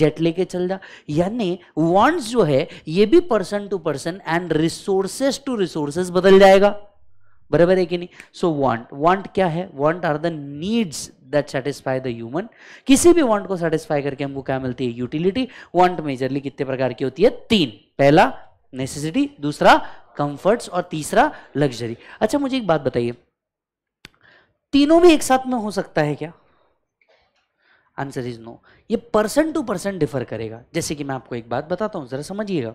जेट लेके चल जा यानी वांट्स जो है ये भी person to person and resources to resources बदल जाएगा बराबर है कि नहीं सो वांट वांट क्या है want are the needs that satisfy the human किसी भी वांट को सेटिस्फाई करके हमको क्या मिलती है यूटिलिटी वांट मेजरली कितने प्रकार की होती है तीन पहला नेसेसिटी दूसरा कंफर्ट्स और तीसरा लग्जरी अच्छा मुझे एक बात बताइए तीनों भी एक साथ में हो सकता है क्या आंसर इज नो ये पर्सन टू पर्सन डिफर करेगा जैसे कि मैं आपको एक बात बताता हूँ ज़रा समझिएगा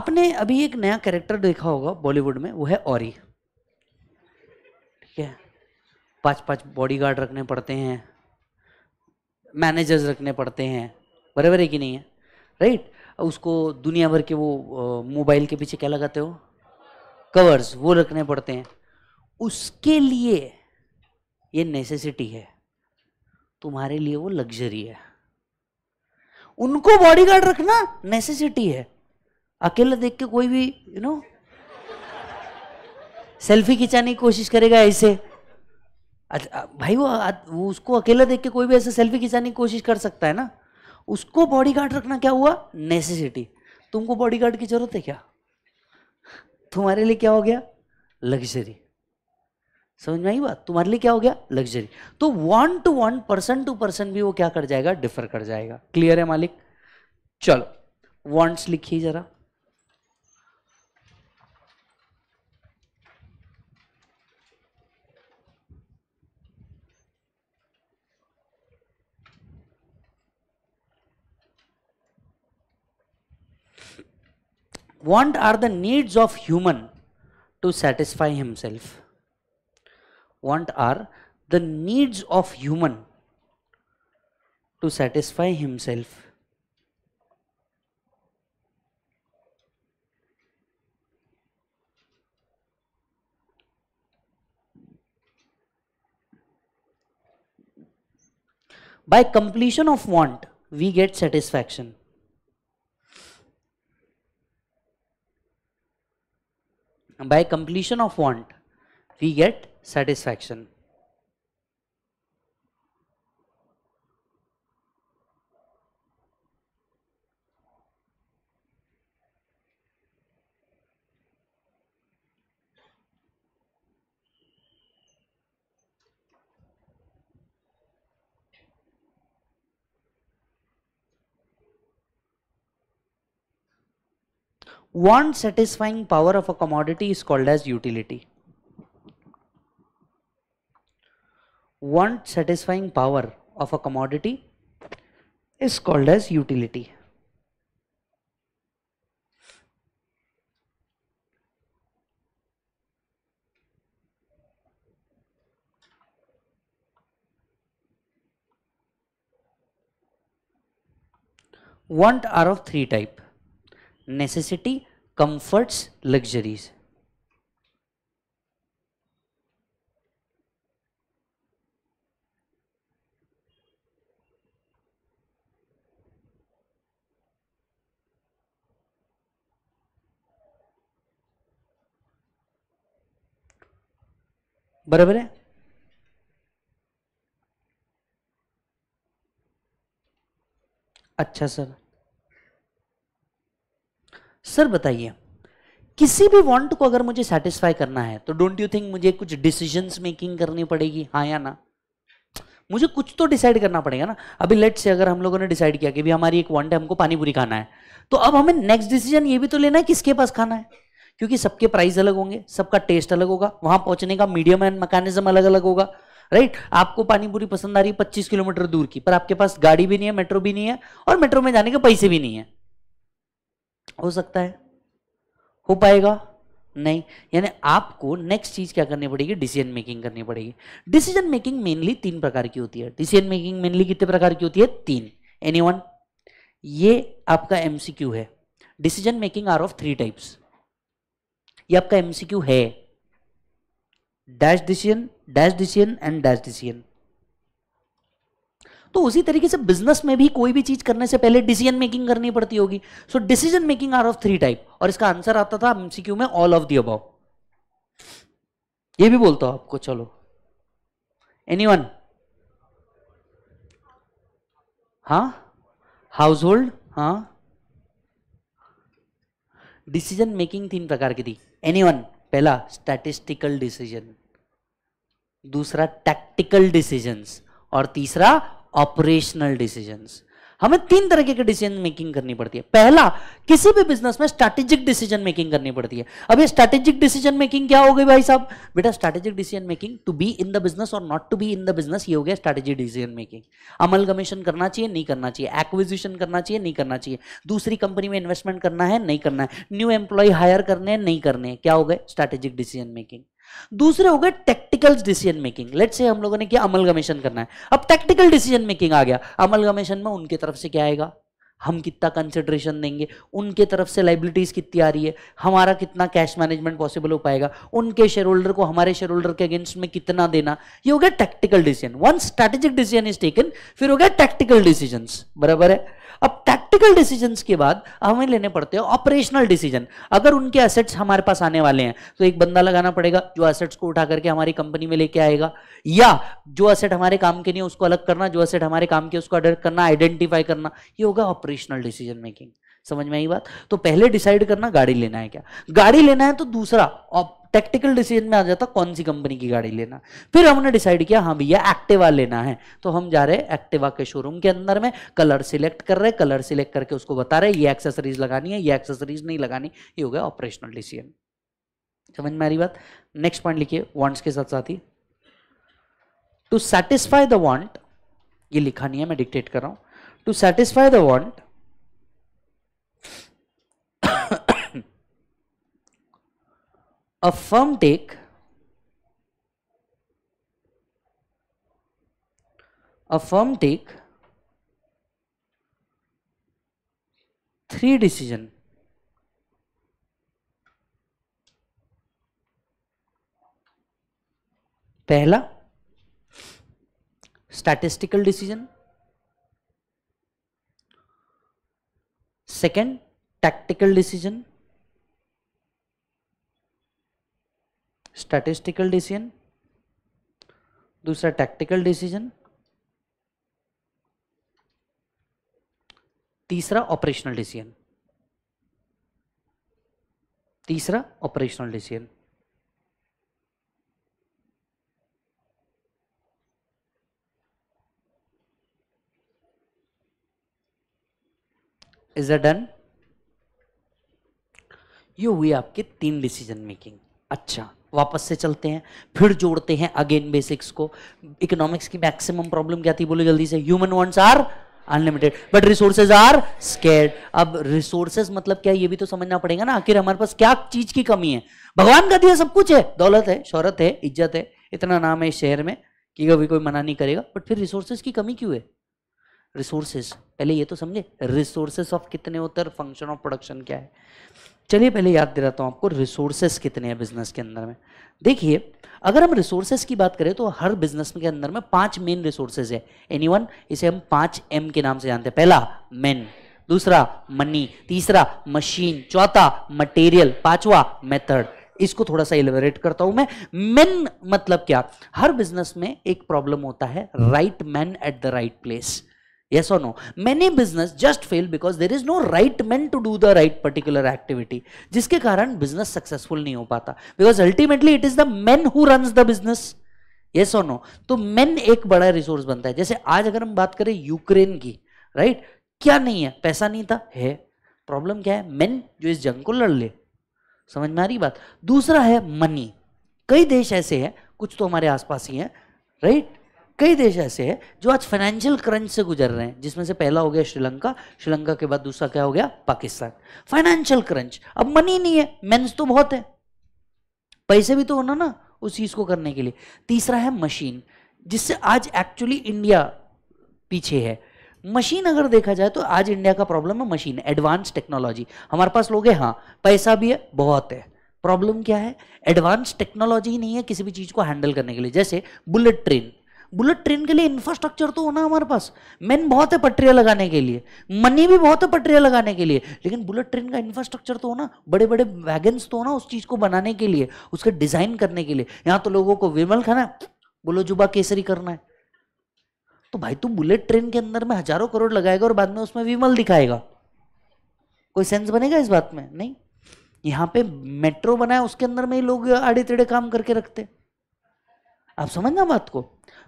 आपने अभी एक नया कैरेक्टर देखा होगा बॉलीवुड में वो है औरी ठीक है पांच पांच बॉडीगार्ड रखने पड़ते हैं मैनेजर्स रखने पड़ते हैं बराबर है कि नहीं है राइट उसको दुनिया भर के वो मोबाइल के पीछे क्या लगाते हो कवर्स वो रखने पड़ते हैं उसके लिए ये नेसेसिटी है तुम्हारे लिए वो लग्जरी है उनको बॉडीगार्ड रखना नेसेसिटी है अकेला देख के कोई भी यू नो सेल्फी खिंचाने की कोशिश करेगा ऐसे अच्छा भाई वो, वो उसको अकेला देख के कोई भी ऐसा सेल्फी खिंचाने की कोशिश कर सकता है ना उसको बॉडीगार्ड रखना क्या हुआ नेसेसिटी तुमको बॉडीगार्ड की जरूरत है क्या तुम्हारे लिए क्या हो गया लग्जरी समझ में आई बात तुम्हारे लिए क्या हो गया लग्जरी तो one to one person to person भी वो क्या कर जाएगा डिफर कर जाएगा क्लियर है मालिक चलो वॉन्ट्स लिखिए जरा want are the needs of human to satisfy himself. Want are the needs of human to satisfy himself. By completion of want, we get satisfaction. by completion of want we get satisfaction want satisfying power of a commodity is called as utility. Want satisfying power of a commodity is called as utility. Want are of three type necessity comforts luxuries बराबर है अच्छा sir sir बताइए किसी भी want को अगर मुझे satisfy करना है तो डोंट यू थिंक मुझे कुछ डिसीजंस मेकिंग करनी पड़ेगी हाँ या ना मुझे कुछ तो डिसाइड करना पड़ेगा ना अभी लेट से अगर हम लोगों ने डिसाइड किया कि भी हमारी एक वांट है हमको पानी पूरी खाना है तो अब हमें नेक्स्ट डिसीजन ये भी तो लेना है किसके पास खाना है क्योंकि सबके प्राइस अलग होंगे सबका टेस्ट अलग होगा वहां पहुंचने का मीडियम एंड मैकेनिज्म अलग अलग होगा राइट आपको पानी पूरी पसंद आ रही है पच्चीस किलोमीटर दूर की पर आपके पास गाड़ी भी नहीं है मेट्रो भी नहीं है और मेट्रो में जाने के पैसे भी नहीं है हो सकता है हो पाएगा नहीं यानी आपको नेक्स्ट चीज क्या करनी पड़ेगी डिसीजन मेकिंग करनी पड़ेगी डिसीजन मेकिंग मेनली तीन प्रकार की होती है डिसीजन मेकिंग मेनली कितने प्रकार की होती है तीन एनी ये आपका एमसीक्यू है decision making are of three types ये आपका एमसीक्यू है dash decision dash decision and dash decision तो उसी तरीके से बिजनेस में भी कोई भी चीज करने से पहले डिसीजन मेकिंग करनी पड़ती होगी so decision making are of three type और इसका आंसर आता था एमसीक्यू में ऑल ऑफ दी अबाउ ये भी बोलता हूं आपको चलो एनी वन हाँ हाउस होल्ड हाँ डिसीजन मेकिंग तीन प्रकार की थी एनी वन पहला स्टैटिस्टिकल डिसीजन दूसरा टैक्टिकल डिसीजंस और तीसरा ऑपरेशनल डिसीजंस हमें तीन तरह के डिसीजन मेकिंग करनी पड़ती है पहला किसी भी बिजनेस में स्ट्रेटेजिक डिसीजन मेकिंग करनी पड़ती है अब ये स्ट्रेटेजिक डिसीजन मेकिंग क्या हो गई भाई साहब बेटा strategic decision making to be in the business और not to be in the business ये हो गया स्ट्रैटेजिक डिसीजन मेकिंग अमल कमीशन करना चाहिए नहीं करना चाहिए एक्विजिशन करना चाहिए नहीं करना चाहिए दूसरी कंपनी में इन्वेस्टमेंट करना है नहीं करना है न्यू एम्प्लॉय हायर करने हैं नहीं करने हैं क्या हो गए स्ट्रैटेजिक डिसीजन मेकिंग दूसरे हो गए टेक्टिकल डिसीजन मेकिंग लेट से हम लोगों ने किया अमलगमेशन करना है अब टेक्टिकल डिसीजन मेकिंग आ गया अमलगमेशन में उनके तरफ से क्या आएगा हम कितना कंसिडरेशन देंगे उनके तरफ से लाइबिलिटीज कितनी आ रही है हमारा कितना कैश मैनेजमेंट पॉसिबल हो पाएगा उनके शेयर होल्डर को हमारे शेयर होल्डर के अगेंस्ट में कितना देना ये हो गया tactical decision one strategic decision is taken फिर हो गया टेक्टिकल डिसीजन बराबर है अब टैक्टिकल डिसीजंस के बाद हमें लेने पड़ते हैं ऑपरेशनल डिसीजन अगर उनके एसेट्स हमारे पास आने वाले हैं तो एक बंदा लगाना पड़ेगा जो एसेट्स को उठा करके हमारी कंपनी में लेके आएगा या जो असेट हमारे काम के नहीं उसको अलग करना जो असेट हमारे काम के उसको अलग करना आइडेंटिफाई करना ये होगा ऑपरेशनल डिसीजन मेकिंग समझ में आई बात तो पहले डिसाइड करना गाड़ी लेना है क्या गाड़ी लेना है तो दूसरा टेक्टिकल डिसीजन में आ जाता कौन सी कंपनी की गाड़ी लेना फिर हमने डिसाइड किया हाँ भैया एक्टिवा लेना है तो हम जा रहे हैं एक्टिवा के शोरूम के अंदर में कलर सिलेक्ट कर रहे कलर सिलेक्ट करके उसको बता रहे ये एक्सेसरीज लगानी है ये एक्सेसरीज नहीं लगानी ये हो गया ऑपरेशनल डिसीजन समझ में आ रही बात नेक्स्ट पॉइंट लिखिए वॉन्ट्स के साथ साथ ही टू सेटिस्फाई द वॉन्ट ये लिखा नहीं है मैं डिक्टेट कर रहा हूं to satisfy the want a firm take a firm take three decision पहला statistical decision second tactical decision statistical decision दूसरा टैक्टिकल डिसीजन तीसरा ऑपरेशनल डिसीजन तीसरा operational decision is a done ये हुई आपके तीन डिसीजन मेकिंग अच्छा वापस से चलते हैं फिर जोड़ते हैं अगेन बेसिक्स को इकोनॉमिक्स की मैक्सिमम प्रॉब्लम क्या थी बोले जल्दी से human wants are unlimited but resources are scared अब रिसोर्सेज मतलब क्या ये भी तो समझना पड़ेगा ना आखिर हमारे पास क्या चीज की कमी है भगवान का दिया सब कुछ है दौलत है शौहरत है इज्जत है इतना नाम है इस शहर में कि कभी कोई मना नहीं करेगा बट फिर रिसोर्सेज की कमी क्यों है रिसोर्सेज पहले ये तो समझे रिसोर्सेज ऑफ कितने होते हैं फंक्शन ऑफ प्रोडक्शन क्या है चलिए पहले याद दिलाता हूँ आपको रिसोर्सेस कितने हैं बिजनेस के अंदर में देखिए अगर हम रिसोर्सेस की बात करें तो हर बिजनेस के अंदर में पांच मेन रिसोर्सेज है एनी इसे हम पांच एम के नाम से जानते हैं पहला मेन दूसरा मनी तीसरा मशीन चौथा मटेरियल पांचवा मेथड इसको थोड़ा सा इलेबरेट करता हूं मैं मेन मतलब क्या हर बिजनेस में एक प्रॉब्लम होता है right man at the right place yes or no many business just fail because there is no right men to do the right particular activity jiske karan business successful nahi ho pata because ultimately it is the men who runs the business yes or no to men ek bada resource banta hai jaise aaj agar hum baat kare ukraine ki right? kya nahi hai paisa nahi tha hai problem kya hai men jo is जंग ko lad le samajh में आ रही बात दूसरा है money कई देश ऐसे हैं कुछ तो हमारे आसपास ही हैं राइट right? कई देश ऐसे हैं जो आज फाइनेंशियल क्रंच से गुजर रहे हैं जिसमें से पहला हो गया श्रीलंका श्रीलंका के बाद दूसरा क्या हो गया पाकिस्तान फाइनेंशियल क्रंच अब मनी नहीं है मेन्स तो बहुत है पैसे भी तो होना ना उस चीज़ को करने के लिए तीसरा है मशीन जिससे आज एक्चुअली इंडिया पीछे है मशीन अगर देखा जाए तो आज इंडिया का प्रॉब्लम है मशीन एडवांस टेक्नोलॉजी हमारे पास लोग हैं हाँ पैसा भी है बहुत है प्रॉब्लम क्या है एडवांस टेक्नोलॉजी नहीं है किसी भी चीज़ को हैंडल करने के लिए जैसे बुलेट ट्रेन बुलेट ट्रेन के लिए इंफ्रास्ट्रक्चर तो होना हमारे पास मेन बहुत है पटरिया लगाने के लिए मनी भी बहुत है पटरिया लगाने के लिए लेकिन बुलेट ट्रेन का इंफ्रास्ट्रक्चर तो होना बड़े बड़े वैगन्स तो होना उस चीज़ को बनाने के लिए उसके डिज़ाइन करने के लिए यहाँ तो लोगों को विमल खाना है बोलो जुबा केसरी करना है तो भाई तू बुलेट ट्रेन के अंदर में हजारों करोड़ लगाएगा और बाद में उसमें विमल दिखाएगा कोई सेंस बनेगा इस बात में नहीं यहाँ पे मेट्रो बनाया उसके अंदर में ही लोग आड़े तेड़े काम करके रखते आप समझना बात को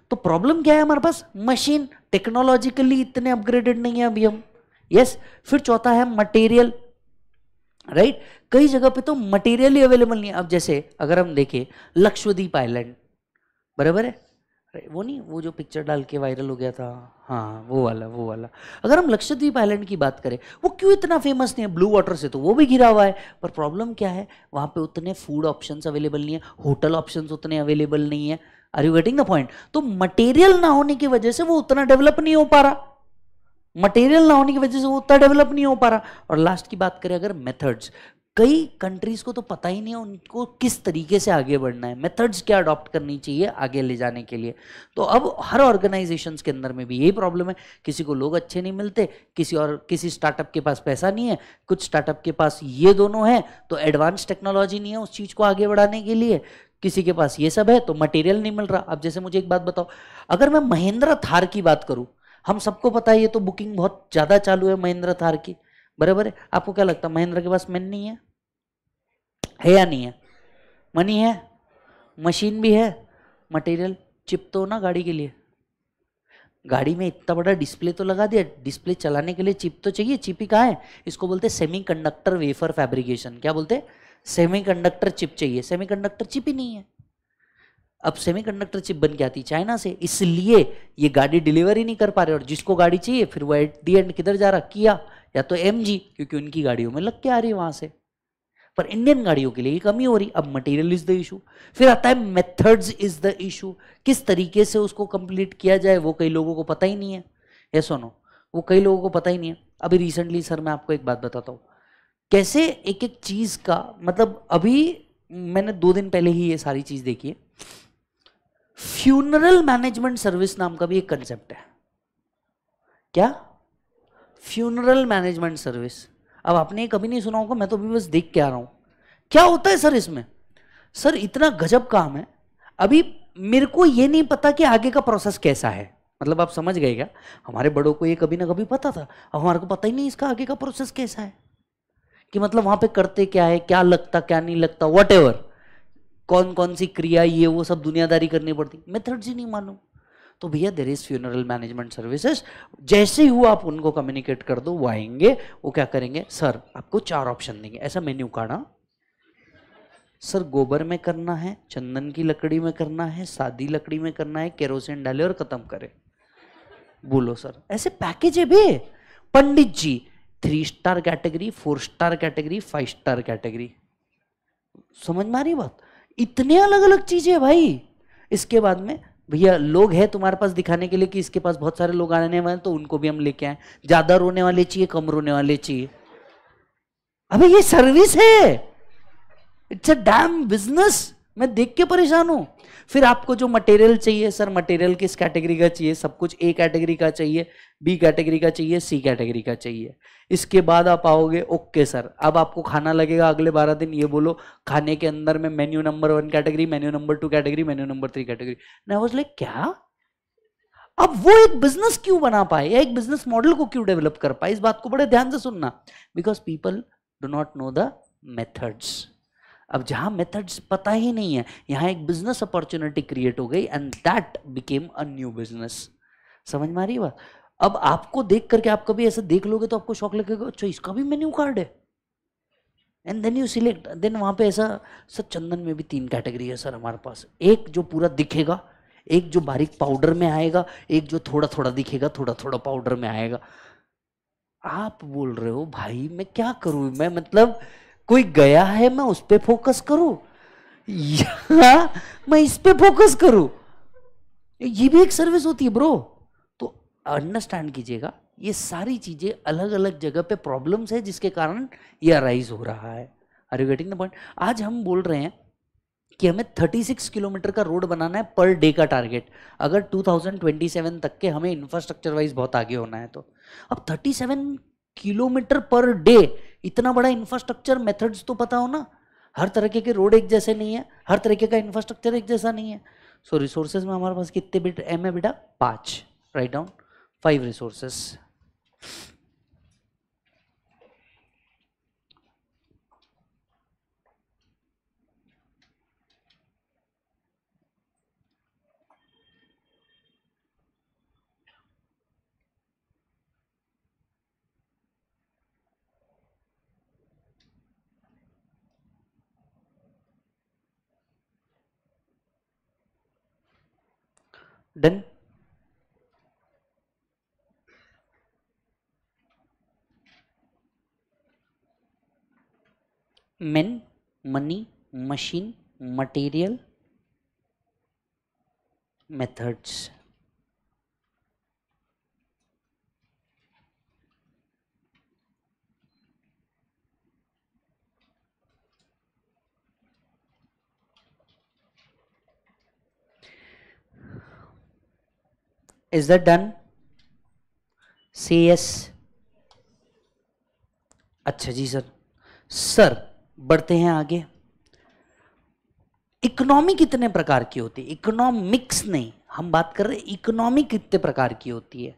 तो प्रॉब्लम क्या है हमारे पास मशीन टेक्नोलॉजिकली इतने अपग्रेडेड नहीं है अभी हम यस फिर चौथा है मटेरियल राइट right? कई जगह पे तो मटेरियल ही अवेलेबल नहीं है अब जैसे अगर हम देखें लक्षद्वीप आइलैंड बराबर है वो नहीं वो जो पिक्चर डाल के वायरल हो गया था हाँ वो वाला वो वाला अगर हम लक्षद्वीप आइलैंड की बात करें वो क्यों इतना फेमस नहीं है ब्लू वाटर से तो वो भी घिरा हुआ है पर प्रॉब्लम क्या है वहाँ पे उतने फूड ऑप्शंस अवेलेबल नहीं है होटल ऑप्शंस उतने अवेलेबल नहीं है are you getting the point तो मटेरियल ना होने की वजह से वो उतना डेवलप नहीं हो पा रहा मटेरियल ना होने की वजह से वो उतना डेवलप नहीं हो पा रहा और लास्ट की बात करें अगर मेथड्स कई कंट्रीज को तो पता ही नहीं है उनको किस तरीके से आगे बढ़ना है मेथड्स क्या अडॉप्ट करनी चाहिए आगे ले जाने के लिए तो अब हर ऑर्गेनाइजेशन के अंदर में भी यही प्रॉब्लम है किसी को लोग अच्छे नहीं मिलते किसी और किसी स्टार्टअप के पास पैसा नहीं है कुछ स्टार्टअप के पास ये दोनों है तो एडवांस टेक्नोलॉजी नहीं है उस चीज़ को आगे बढ़ाने के लिए किसी के पास ये सब है तो मटेरियल नहीं मिल रहा अब जैसे मुझे एक बात बताओ अगर मैं महिंद्रा थार की बात करूं हम सबको पता है ये तो बुकिंग बहुत ज़्यादा चालू है महिंद्रा थार की बराबर है आपको क्या लगता है महिंद्रा के पास मैन नहीं है है या नहीं है मनी है मशीन भी है मटेरियल चिप तो ना गाड़ी के लिए गाड़ी में इतना बड़ा डिस्प्ले तो लगा दिया डिस्प्ले चलाने के लिए चिप तो चाहिए चिप ही कहाँ है इसको बोलते हैं सेमी कंडक्टर वेफर फैब्रिकेशन क्या बोलते हैं सेमीकंडक्टर चिप चाहिए सेमीकंडक्टर चिप ही नहीं है अब सेमीकंडक्टर चिप बन के आती चाइना से इसलिए ये गाड़ी डिलीवर ही नहीं कर पा रहे और जिसको गाड़ी चाहिए फिर वो एट दी एंड किधर जा रहा किया या तो एम क्योंकि उनकी गाड़ियों में लग के आ रही है वहां से पर इंडियन गाड़ियों के लिए ये कमी हो रही अब मटेरियल इज द इशू फिर आता है मेथड्स इज द इशू किस तरीके से उसको कंप्लीट किया जाए वो कई लोगों को पता ही नहीं है ये सुनो वो कई लोगों को पता ही नहीं है अभी रिसेंटली सर मैं आपको एक बात बताता हूँ कैसे एक एक चीज़ का मतलब अभी मैंने दो दिन पहले ही ये सारी चीज़ देखी है फ्यूनरल मैनेजमेंट सर्विस नाम का भी एक कंसेप्ट है क्या फ्यूनरल मैनेजमेंट सर्विस अब आपने कभी नहीं सुना होगा मैं तो अभी बस देख के आ रहा हूं क्या होता है सर इसमें सर इतना गजब काम है अभी मेरे को ये नहीं पता कि आगे का प्रोसेस कैसा है मतलब आप समझ गए क्या हमारे बड़ों को ये कभी ना कभी पता था अब हमारे को पता ही नहीं इसका आगे का प्रोसेस कैसा है कि मतलब वहां पे करते क्या है क्या लगता क्या नहीं लगता वट कौन कौन सी क्रिया ये वो सब दुनियादारी करनी पड़ती मेथड्स ही नहीं मानू तो भैया there is funeral management services जैसे ही हुआ आप उनको कम्युनिकेट कर दो वो आएंगे वो क्या करेंगे सर आपको चार ऑप्शन देंगे ऐसा मेन्यू काढ़ा सर गोबर में करना है चंदन की लकड़ी में करना है सादी लकड़ी में करना है केरोसिन डाले और खत्म करे बोलो सर ऐसे पैकेज है भी पंडित जी three star category four star category five star category समझ में आ रही बात इतने अलग अलग चीजें भाई इसके बाद में भैया लोग हैं तुम्हारे पास दिखाने के लिए कि इसके पास बहुत सारे लोग आने वाले तो उनको भी हम लेके आए ज्यादा रोने वाले चाहिए कम रोने वाले चाहिए अबे ये सर्विस है इट्स अ डैम बिजनेस मैं देख के परेशान हूँ फिर आपको जो मटेरियल चाहिए सर मटेरियल किस कैटेगरी का चाहिए सब कुछ ए कैटेगरी का चाहिए बी कैटेगरी का चाहिए सी कैटेगरी का चाहिए इसके बाद आप आओगे ओके सर अब आपको खाना लगेगा अगले बारह दिन ये बोलो खाने के अंदर में menu number one category menu number two category menu number three category मैं वॉज लाइक क्या अब वो एक बिजनेस क्यों बना पाए या एक बिजनेस मॉडल को क्यों डेवलप कर पाए इस बात को बड़े ध्यान से सुनना because people do not know the methods अब जहां मेथड्स पता ही नहीं है यहां एक बिजनेस अपॉर्चुनिटी क्रिएट हो गई and that became a new business समझ में आ रही है बात अब आपको देख करके आप कभी ऐसे देख लोगे तो आपको शौक लगेगा अच्छा इसका भी मेन्यू कार्ड है and then you select then वहां पे ऐसा सर चंदन में भी तीन कैटेगरी है सर हमारे पास एक जो पूरा दिखेगा एक जो बारीक पाउडर में आएगा एक जो थोड़ा थोड़ा दिखेगा थोड़ा थोड़ा पाउडर में आएगा आप बोल रहे हो भाई मैं क्या करूं मैं मतलब कोई गया है मैं उस पर फोकस करूं या मैं इस पर फोकस करूं ये भी एक सर्विस होती है ब्रो तो अंडरस्टैंड कीजिएगा ये सारी चीज़ें अलग अलग जगह पे प्रॉब्लम्स है जिसके कारण ये अराइज हो रहा है are you getting the point आज हम बोल रहे हैं कि हमें 36 किलोमीटर का रोड बनाना है पर डे का टारगेट अगर 2027 तक के हमें इंफ्रास्ट्रक्चर वाइज बहुत आगे होना है तो अब 37 किलोमीटर पर डे इतना बड़ा इंफ्रास्ट्रक्चर मेथड्स तो पता हो ना हर तरीके के रोड एक जैसे नहीं है हर तरीके का इंफ्रास्ट्रक्चर एक जैसा नहीं है सो so, रिसोर्सेज में हमारे पास कितने बिट एम है बेटा पाँच write down five resources done men money machine material methods is that done yes अच्छा जी सर सर बढ़ते हैं आगे इकोनॉमी कितने प्रकार की होती है इकोनॉमिक्स नहीं हम बात कर रहे हैं इकोनॉमी कितने प्रकार की होती है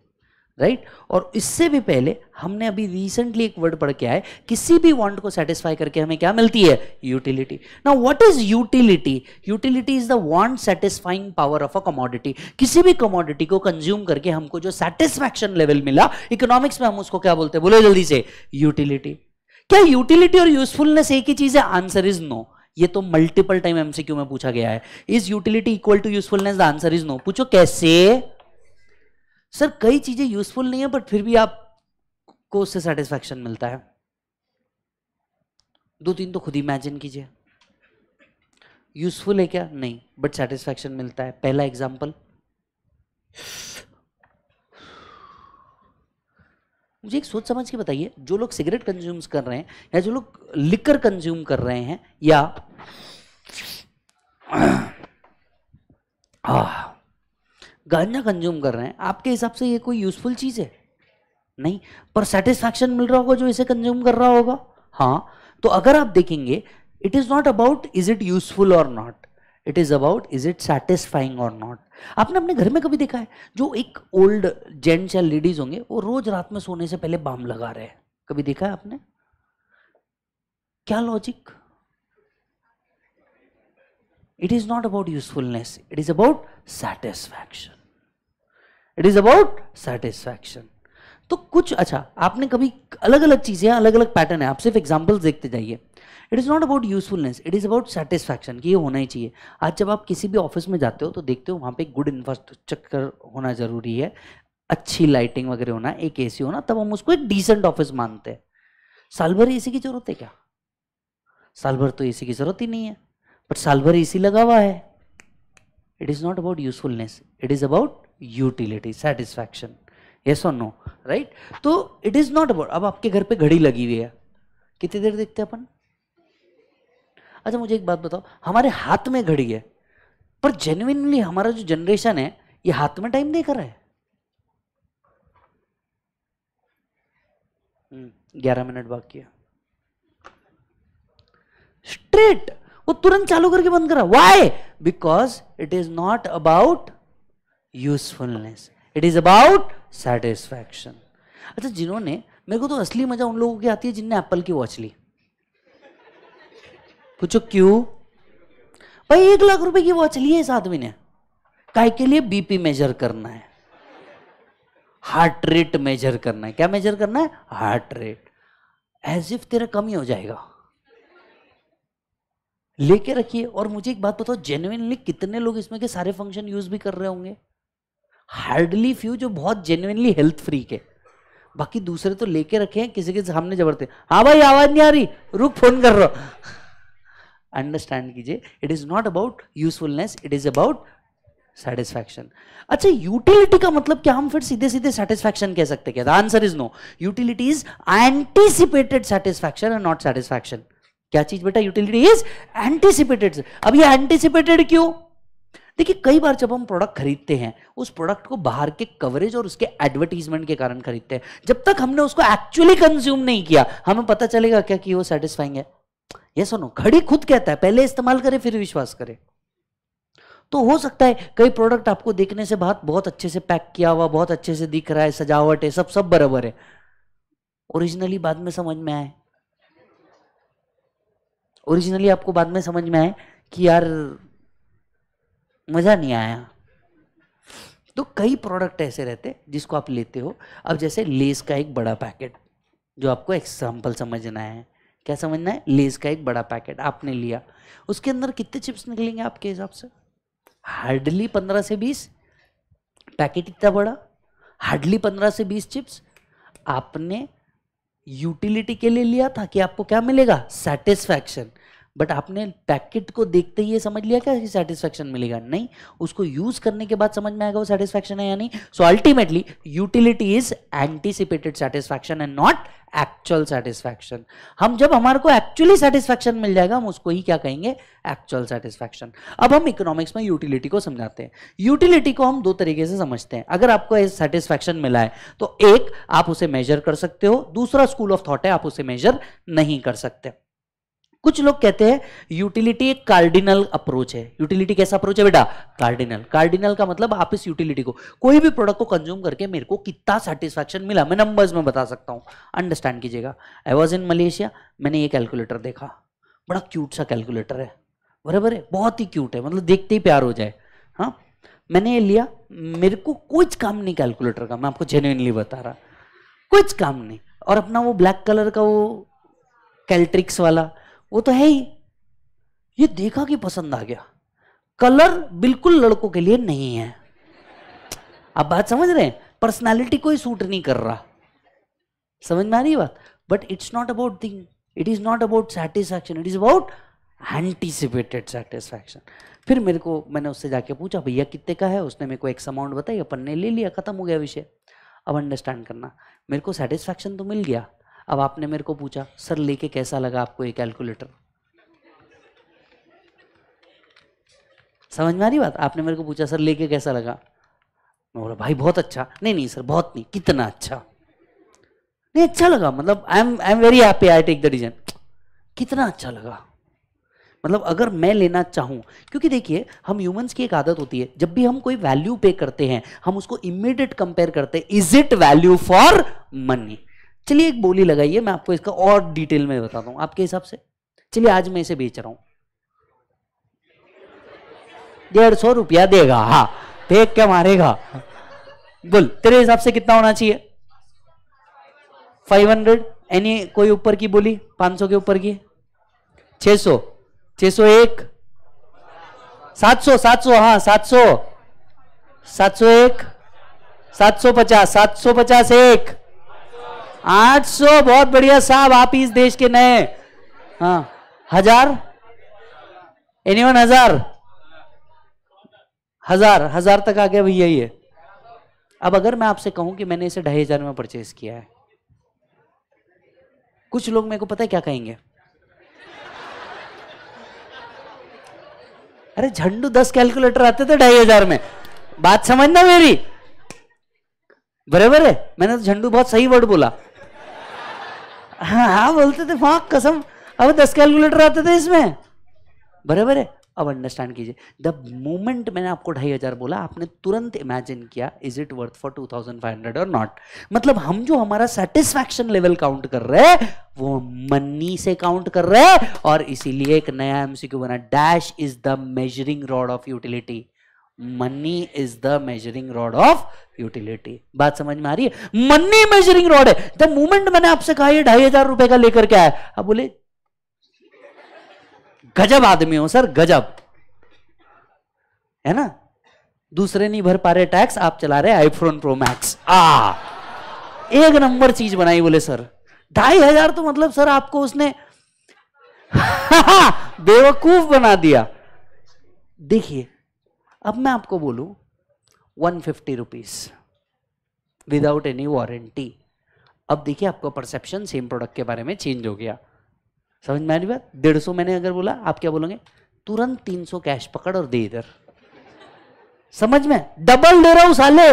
राइट right? और इससे भी पहले हमने अभी रिसेंटली एक वर्ड पढ़ के आए किसी भी वांट को सेटिस्फाई करके हमें क्या मिलती है utility now what is utility utility is the want satisfying power of a commodity किसी भी कमोडिटी को कंज्यूम करके हमको जो सेटिस्फैक्शन लेवल मिला इकोनॉमिक्स में हम उसको क्या बोलते हैं बोले जल्दी से यूटिलिटी क्या यूटिलिटी और यूजफुलनेस एक ही चीज है आंसर इज नो ये तो मल्टीपल टाइम एमसीक्यू में पूछा गया है is utility equal to usefulness the answer is no पूछो कैसे सर कई चीजें यूजफुल नहीं है बट फिर भी आप को उससे सेटिस्फेक्शन मिलता है दो तीन तो खुद इमेजिन कीजिए यूजफुल है क्या नहीं बट सेटिस्फेक्शन मिलता है पहला एग्जाम्पल मुझे एक सोच समझ के बताइए जो लोग सिगरेट कंज्यूम्स कर रहे हैं या जो लोग लिकर कंज्यूम कर रहे हैं या आ, गांजा कंज्यूम कर रहे हैं आपके हिसाब से ये कोई यूजफुल चीज़ है नहीं पर सेटिस्फैक्शन मिल रहा होगा जो इसे कंज्यूम कर रहा होगा हाँ तो अगर आप देखेंगे it is not about is it useful और not it is about is it satisfying और नॉट आपने अपने घर में कभी देखा है जो एक ओल्ड जेंट्स या लेडीज होंगे वो रोज रात में सोने से पहले बाम लगा रहे हैं कभी देखा है आपने क्या logic it is not about usefulness it is about satisfaction it is about satisfaction तो कुछ अच्छा आपने कभी अलग अलग चीज़ें अलग अलग पैटर्न है आप सिर्फ एग्जाम्पल्स देखते जाइए it is not about usefulness it is about satisfaction कि ये होना ही चाहिए आज जब आप किसी भी ऑफिस में जाते हो तो देखते हो वहाँ पे गुड इंफ्रास्ट्रक्चर होना ज़रूरी है अच्छी लाइटिंग वगैरह होना एक ए होना तब हम उसको एक डिसेंट ऑफिस मानते हैं साल भर ए की ज़रूरत है क्या साल भर तो ए की ज़रूरत ही नहीं है बट साल भर ए लगा हुआ है it is not about usefulness it is about utility satisfaction ये सो नो राइट तो इट इज नॉट अबाउट अब आपके घर पे घड़ी लगी हुई है कितनी देर देखते हैं अपन अच्छा मुझे एक बात बताओ हमारे हाथ में घड़ी है पर जेन्युनली हमारा जो जनरेशन है ये हाथ में टाइम देख रहा है हम्म, ग्यारह मिनट बाकी है स्ट्रेट वो तुरंत चालू करके बंद करा why because it is not about usefulness it is about satisfaction अच्छा जिन्होंने मेरे को तो असली मजा उन लोगों की आती है जिनने एप्पल की वॉच ली पूछो क्यों भाई एक लाख रुपए की वॉच ली है इस आदमी ने काय के लिए बीपी मेजर करना है हार्ट रेट मेजर करना है क्या मेजर करना है हार्ट रेट एज इफ तेरा कम ही हो जाएगा लेके रखिए और मुझे एक बात बताओ जेन्युइनली कितने लोग इसमें के सारे फंक्शन यूज भी कर रहे होंगे हार्डली फ्यू जो बहुत जेन्यनली हेल्थ फ्री के बाकी दूसरे तो लेके रखे हैं किसी के सामने जबरते हाँ भाई आवाज नहीं आ रही रुक फोन कर रहा अंडरस्टैंड कीजिए it is not about usefulness it is about satisfaction अच्छा यूटिलिटी का मतलब क्या हम फिर सीधे सीधे सेटिस्फैक्शन कह सकते क्या answer is no utility is anticipated satisfaction and not satisfaction क्या चीज बेटा यूटिलिटी इज एंटीसिपेटेड अब ये एंटीसिपेटेड क्यों देखिए कई बार जब हम प्रोडक्ट खरीदते हैं उस प्रोडक्ट को बाहर के कवरेज और उसके एडवर्टीजमेंट के कारण खरीदते हैं जब तक हमने उसको एक्चुअली कंज्यूम नहीं किया हमें पता चलेगा क्या कि वो सेटिस्फाइंग है ये सुनो घड़ी खुद कहता है पहले इस्तेमाल करें फिर विश्वास करें तो हो सकता है कई प्रोडक्ट आपको देखने से बात बहुत अच्छे से पैक किया हुआ बहुत अच्छे से दिख रहा है सजावट है सब सब बराबर है ओरिजिनली बाद में समझ में आए ओरिजिनली आपको बाद में समझ में आए कि यार मज़ा नहीं आया तो कई प्रोडक्ट ऐसे रहते जिसको आप लेते हो अब जैसे लेस का एक बड़ा पैकेट जो आपको एग्जाम्पल समझना है क्या समझना है लेस का एक बड़ा पैकेट आपने लिया उसके अंदर कितने चिप्स निकलेंगे आपके हिसाब से हार्डली पंद्रह से बीस पैकेट इतना बड़ा हार्डली पंद्रह से बीस चिप्स आपने यूटिलिटी के लिए लिया था कि आपको क्या मिलेगा सेटिस्फैक्शन बट आपने पैकेट को देखते ही समझ लिया क्या सेटिस्फेक्शन मिलेगा नहीं उसको यूज करने के बाद समझ में आएगा वो सेटिस्फेक्शन है या नहीं so ultimately utility is anticipated satisfaction and not actual satisfaction हम जब हमारे को एक्चुअली सेटिस्फेक्शन मिल जाएगा हम उसको ही क्या कहेंगे एक्चुअल सेटिस्फेक्शन अब हम इकोनॉमिक्स में यूटिलिटी को समझाते हैं यूटिलिटी को हम दो तरीके से समझते हैं अगर आपको सेटिस्फेक्शन मिला है तो एक आप उसे मेजर कर सकते हो दूसरा स्कूल ऑफ थॉट है आप उसे मेजर नहीं कर सकते हैं. कुछ लोग कहते हैं यूटिलिटी एक कार्डिनल अप्रोच है यूटिलिटी कैसा अप्रोच है बेटा कार्डिनल कार्डिनल का मतलब आप इस यूटिलिटी को कोई भी प्रोडक्ट को कंज्यूम करके मेरे को कितना सेटिस्फैक्शन मिला मैं नंबर्स में बता सकता हूँ अंडरस्टैंड कीजिएगा आई वॉज इन मलेशिया मैंने ये कैलकुलेटर देखा बड़ा क्यूट सा कैलकुलेटर है बराबर है बहुत ही क्यूट है मतलब देखते ही प्यार हो जाए हाँ मैंने ये लिया मेरे को कुछ काम नहीं कैलकुलेटर का मैं आपको जेन्यनली बता रहा कुछ काम नहीं और अपना वो ब्लैक कलर का वो कैल्ट्रिक्स वाला वो तो है ही ये देखा कि पसंद आ गया कलर बिल्कुल लड़कों के लिए नहीं है आप बात समझ रहे हैं पर्सनालिटी कोई सूट नहीं कर रहा समझ में आ रही बात but it's not about thing it is not about satisfaction it is about anticipated satisfaction फिर मेरे को मैंने उससे जाके पूछा भैया कितने का है उसने मेरे को एक अमाउंट बताई अपन ने ले लिया खत्म हो गया विषय अब अंडरस्टैंड करना मेरे को सेटिस्फैक्शन तो मिल गया अब आपने मेरे को पूछा सर लेके कैसा लगा आपको ये कैलकुलेटर समझ में आ रही बात आपने मेरे को पूछा सर लेके कैसा लगा मैं बोला भाई बहुत अच्छा नहीं नहीं सर बहुत नहीं कितना अच्छा नहीं अच्छा लगा मतलब I am I am very happy I take the decision कितना अच्छा लगा मतलब अगर मैं लेना चाहूं क्योंकि देखिए हम ह्यूमंस की एक आदत होती है जब भी हम कोई वैल्यू पे करते हैं हम उसको इमीडिएट कंपेयर करते हैं is it value for money चलिए एक बोली लगाइए मैं आपको इसका और डिटेल में बताता हूँ आपके हिसाब से चलिए आज मैं इसे बेच रहा हूँ डेढ़ सौ रुपया देगा हाँ देख क्या मारेगा बोल तेरे हिसाब से कितना होना चाहिए फाइव हंड्रेड एनी कोई ऊपर की बोली पांच सौ के ऊपर की छे सौ छे सौ एक सात सौ सात सौ हाँ सात सौ सात सौ एक सात सौ पचास सात सौ पचास एक आठ सौ बहुत बढ़िया साहब आप इस देश के नए हाँ हजार वन हजार हजार हजार तक आ गया भैया ये अब अगर मैं आपसे कहूं कि मैंने इसे ढाई हजार में परचेज किया है कुछ लोग मेरे को पता है क्या कहेंगे अरे झंडू दस कैलकुलेटर आते थे ढाई हजार में बात समझना मेरी बराबर है मैंने तो झंडू बहुत सही वर्ड बोला हाँ हाँ बोलते थे वहाँ कसम अब दस कैलकुलेटर आते थे इसमें बराबर है अब अंडरस्टैंड कीजिए द मोमेंट मैंने आपको ढाई हज़ार बोला आपने तुरंत इमेजिन किया is it worth for two thousand five hundred और नॉट मतलब हम जो हमारा सेटिस्फैक्शन लेवल काउंट कर रहे हैं वो मनी से काउंट कर रहे हैं और इसीलिए एक नया एमसीक्यू बना dash is the measuring rod of utility money is the measuring rod of utility बात समझ में आ रही है मनी मेजरिंग रॉड है द मूवमेंट मैंने आपसे कहा ये ढाई हजार रुपए का लेकर के आया आप बोले गजब आदमी हो सर गजब है ना दूसरे नहीं भर पा रहे टैक्स आप चला रहे आईफोन प्रो मैक्स आ एक नंबर चीज बनाई बोले सर ढाई हजार तो मतलब सर आपको उसने बेवकूफ बना दिया देखिए अब मैं आपको बोलूं one fifty rupees without any warranty अब देखिए आपका परसेप्शन सेम प्रोडक्ट के बारे में चेंज हो गया समझ में आ रही बात डेढ़ सौ मैंने अगर बोला आप क्या बोलोगे तुरंत तीन सौ कैश पकड़ और दे इधर समझ में डबल दे रहा हूं साले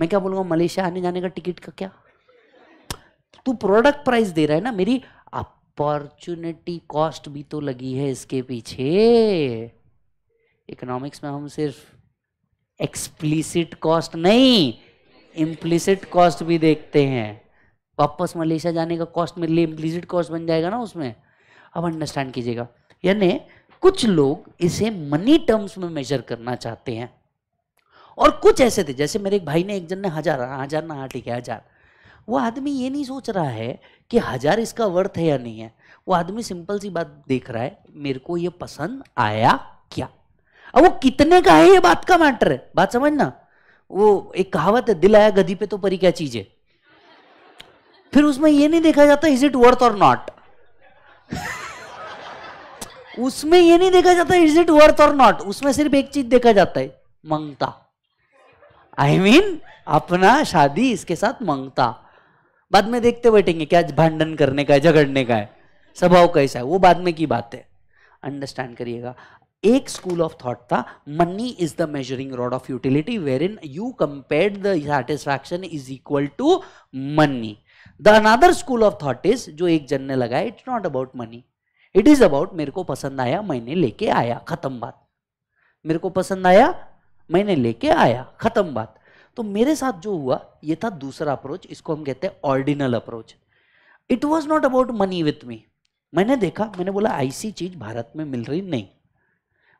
मैं क्या बोलूंगा मलेशिया आने जाने का टिकट का क्या तू प्रोडक्ट प्राइस दे रहा है ना मेरी अपॉर्चुनिटी कॉस्ट भी तो लगी है इसके पीछे इकोनॉमिक्स में हम सिर्फ एक्सप्लिसिट कॉस्ट नहीं इम्प्लिसिट कॉस्ट भी देखते हैं वापस मलेशिया जाने का कॉस्ट मेरे लिए इम्प्लिसिट कॉस्ट बन जाएगा ना उसमें अब अंडरस्टैंड कीजिएगा यानी कुछ लोग इसे मनी टर्म्स में मेजर करना चाहते हैं और कुछ ऐसे थे जैसे मेरे एक भाई ने एक जन ने हजार हजार ना हाँ ठीक है हजार वो आदमी ये नहीं सोच रहा है कि हजार इसका वर्थ है या नहीं है वो आदमी सिंपल सी बात देख रहा है मेरे को ये पसंद आया क्या अब वो कितने का है ये बात का मैटर है बात समझना वो एक कहावत है दिल आया गधी पे तो परी क्या चीज है फिर उसमें ये नहीं देखा जाता इज इट वर्थ और नॉट उसमें ये नहीं देखा जाता इज इट वर्थ और नॉट उसमें सिर्फ एक चीज देखा जाता है मंगता आई I मीन mean, अपना शादी इसके साथ मंगता बाद में देखते बैठेंगे क्या भांडन करने का है झगड़ने का है स्वभाव कैसा है वो बाद में की बात है अंडरस्टैंड करिएगा एक स्कूल ऑफ थॉट था money is the measuring rod of utility where in you compare the satisfaction is equal to money the another school of thought is जो एक जन ने लगाया it's not about money it is about मेरे को पसंद आया मैंने लेके आया खत्म बात मेरे को पसंद आया मैंने लेके आया खत्म बात तो मेरे साथ जो हुआ ये था दूसरा अप्रोच इसको हम कहते हैं ordinal approach it was not about money with me मैंने देखा मैंने बोला ऐसी चीज भारत में मिल रही नहीं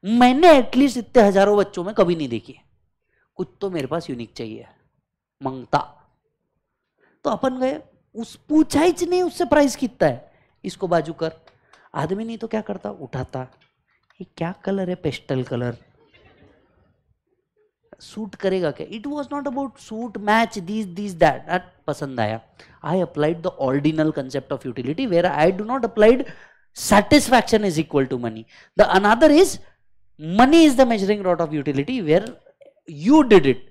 मैंने एटलीस्ट इतने हजारों बच्चों में कभी नहीं देखी कुछ तो मेरे पास यूनिक चाहिए मंगता तो अपन गए उस पूछा ही नहीं उससे प्राइस कितना है इसको बाजू कर आदमी नहीं तो क्या करता उठाता ये क्या कलर है पेस्टल कलर सूट करेगा क्या it was not about suit match this this that that पसंद आया I applied the ordinal concept of utility where I do not applied satisfaction is equal to money the another is money is the measuring rod of utility where you did it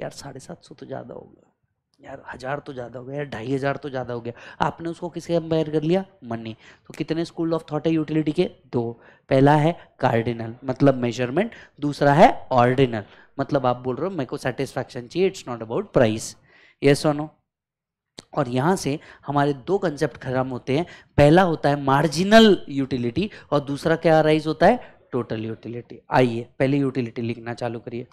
यार साढ़े सात सौ तो ज़्यादा हो गया यार हज़ार तो ज़्यादा हो गया यार ढाई हज़ार तो ज़्यादा हो गया आपने उसको किसके कंपेयर कर लिया मनी तो कितने स्कूल ऑफ थॉट है यूटिलिटी के दो पहला है कार्डिनल मतलब मेजरमेंट दूसरा है ऑर्डिनल मतलब आप बोल रहे हो मेरे को सेटिस्फैक्शन चाहिए इट्स नॉट अबाउट प्राइस ये सोनो और यहाँ से हमारे दो कंसेप्ट खराब होते हैं पहला होता है मार्जिनल यूटिलिटी और दूसरा क्या राइज होता है टोटल यूटिलिटी आइए पहले यूटिलिटी लिखना चालू करिए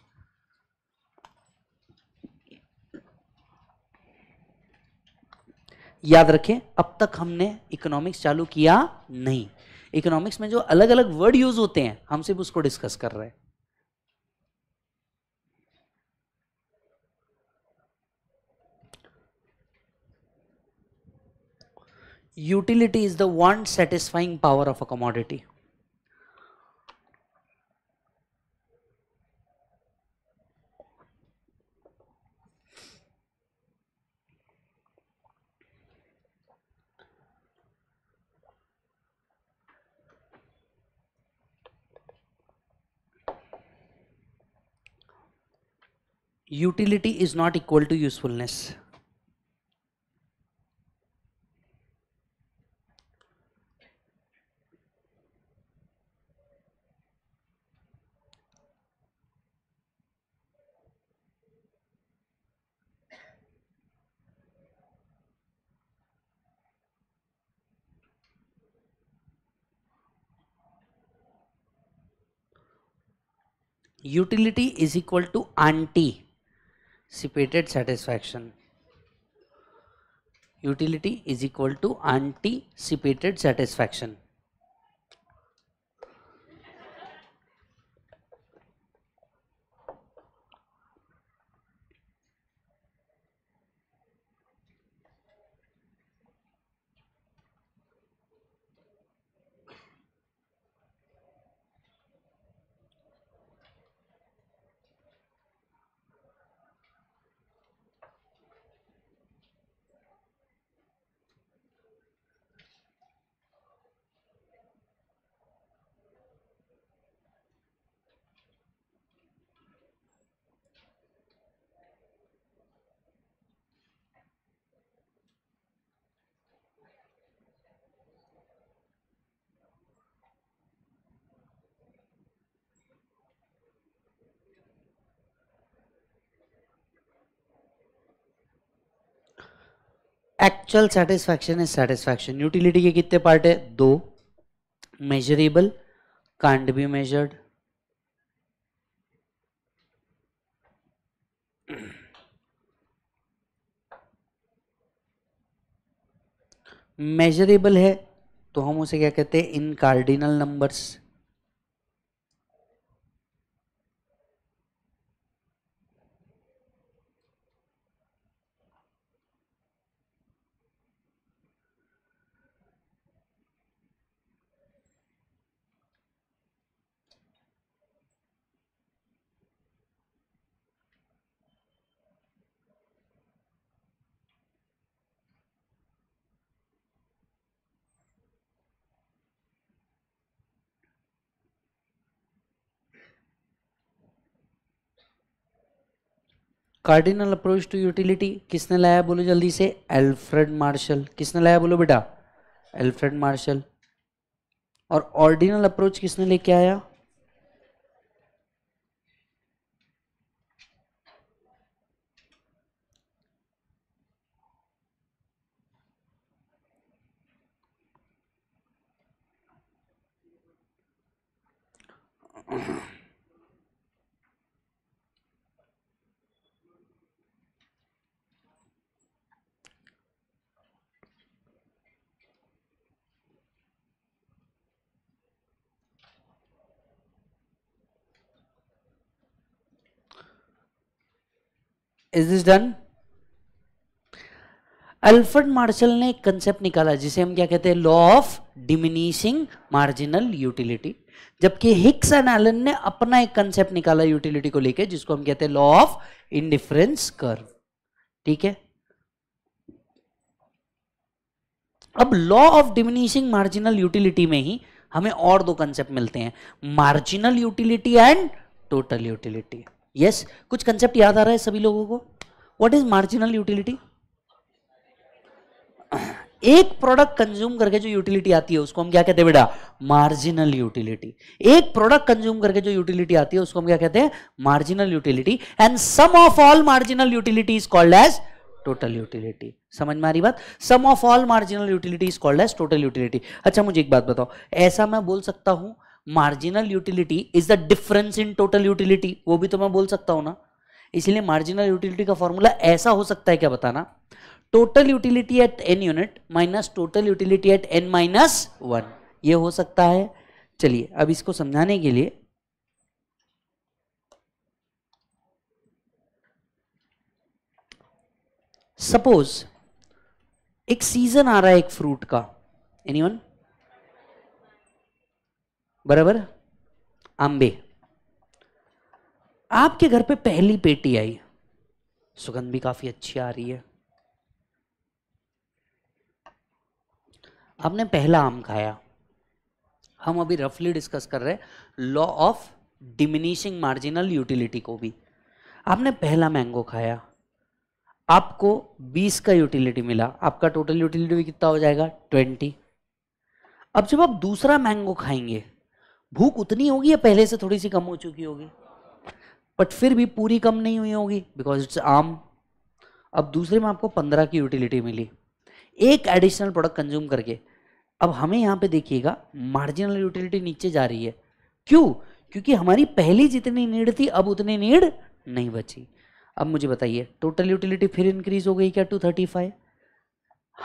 याद रखें अब तक हमने इकोनॉमिक्स चालू किया नहीं इकोनॉमिक्स में जो अलग अलग वर्ड यूज होते हैं हम सिर्फ उसको डिस्कस कर रहे हैं utility is the want satisfying power of a commodity utility is not equal to usefulness. utility is equal to anti anticipated satisfaction. Utility is equal to anticipated satisfaction. Actual satisfaction is satisfaction utility के कितने part है दो measurable can't be measured measurable है तो हम उसे क्या कहते हैं in cardinal numbers cardinal approach to utility किसने लाया बोलो जल्दी से एल्फ्रेड मार्शल किसने लाया बोलो बेटा एल्फ्रेड मार्शल और ऑर्डिनल अप्रोच किसने लेके आया is this done Alfred Marshall ने एक कंसेप्ट निकाला जिसे हम क्या कहते हैं law of diminishing marginal utility जबकि हिक्स एंड एलन ने अपना एक कंसेप्ट निकाला यूटिलिटी को लेके जिसको हम कहते हैं लॉ ऑफ इनडिफरेंस कर्व ठीक है अब law of diminishing marginal utility में ही हमें और दो कंसेप्ट मिलते हैं marginal utility and total utility yes कुछ कंसेप्ट याद आ रहा है सभी लोगों को व्हाट इज मार्जिनल यूटिलिटी एक प्रोडक्ट कंज्यूम करके जो यूटिलिटी आती है उसको हम क्या कहते हैं बेटा मार्जिनल यूटिलिटी एक प्रोडक्ट कंज्यूम करके जो यूटिलिटी आती है उसको हम क्या कहते हैं marginal utility and sum of all marginal utility is called as total utility समझ में आ रही बात sum of all marginal utility is called as total utility अच्छा मुझे एक बात बताओ ऐसा मैं बोल सकता हूं marginal utility is the difference in total utility वो भी तो मैं बोल सकता हूं ना इसलिए मार्जिनल यूटिलिटी का फॉर्मूला ऐसा हो सकता है क्या बताना total utility at N unit minus total utility at N minus one ये हो सकता है चलिए अब इसको समझाने के लिए सपोज एक सीजन आ रहा है एक फ्रूट का एनीवन बराबर आंबे आपके घर पे पहली पेटी आई सुगंध भी काफी अच्छी आ रही है आपने पहला आम खाया हम अभी रफली डिस्कस कर रहे हैं law of diminishing marginal utility को भी आपने पहला मैंगो खाया आपको 20 का यूटिलिटी मिला आपका टोटल यूटिलिटी कितना हो जाएगा 20 अब जब आप दूसरा मैंगो खाएंगे भूख उतनी होगी या पहले से थोड़ी सी कम हो चुकी होगी बट फिर भी पूरी कम नहीं हुई होगी बिकॉज इट्स आम अब दूसरे में आपको पंद्रह की यूटिलिटी मिली एक एडिशनल प्रोडक्ट कंज्यूम करके अब हमें यहाँ पे देखिएगा मार्जिनल यूटिलिटी नीचे जा रही है क्यों क्योंकि हमारी पहली जितनी नीड थी अब उतनी नीड नहीं बची अब मुझे बताइए टोटल यूटिलिटी फिर इंक्रीज हो गई क्या टू थर्टी फाइव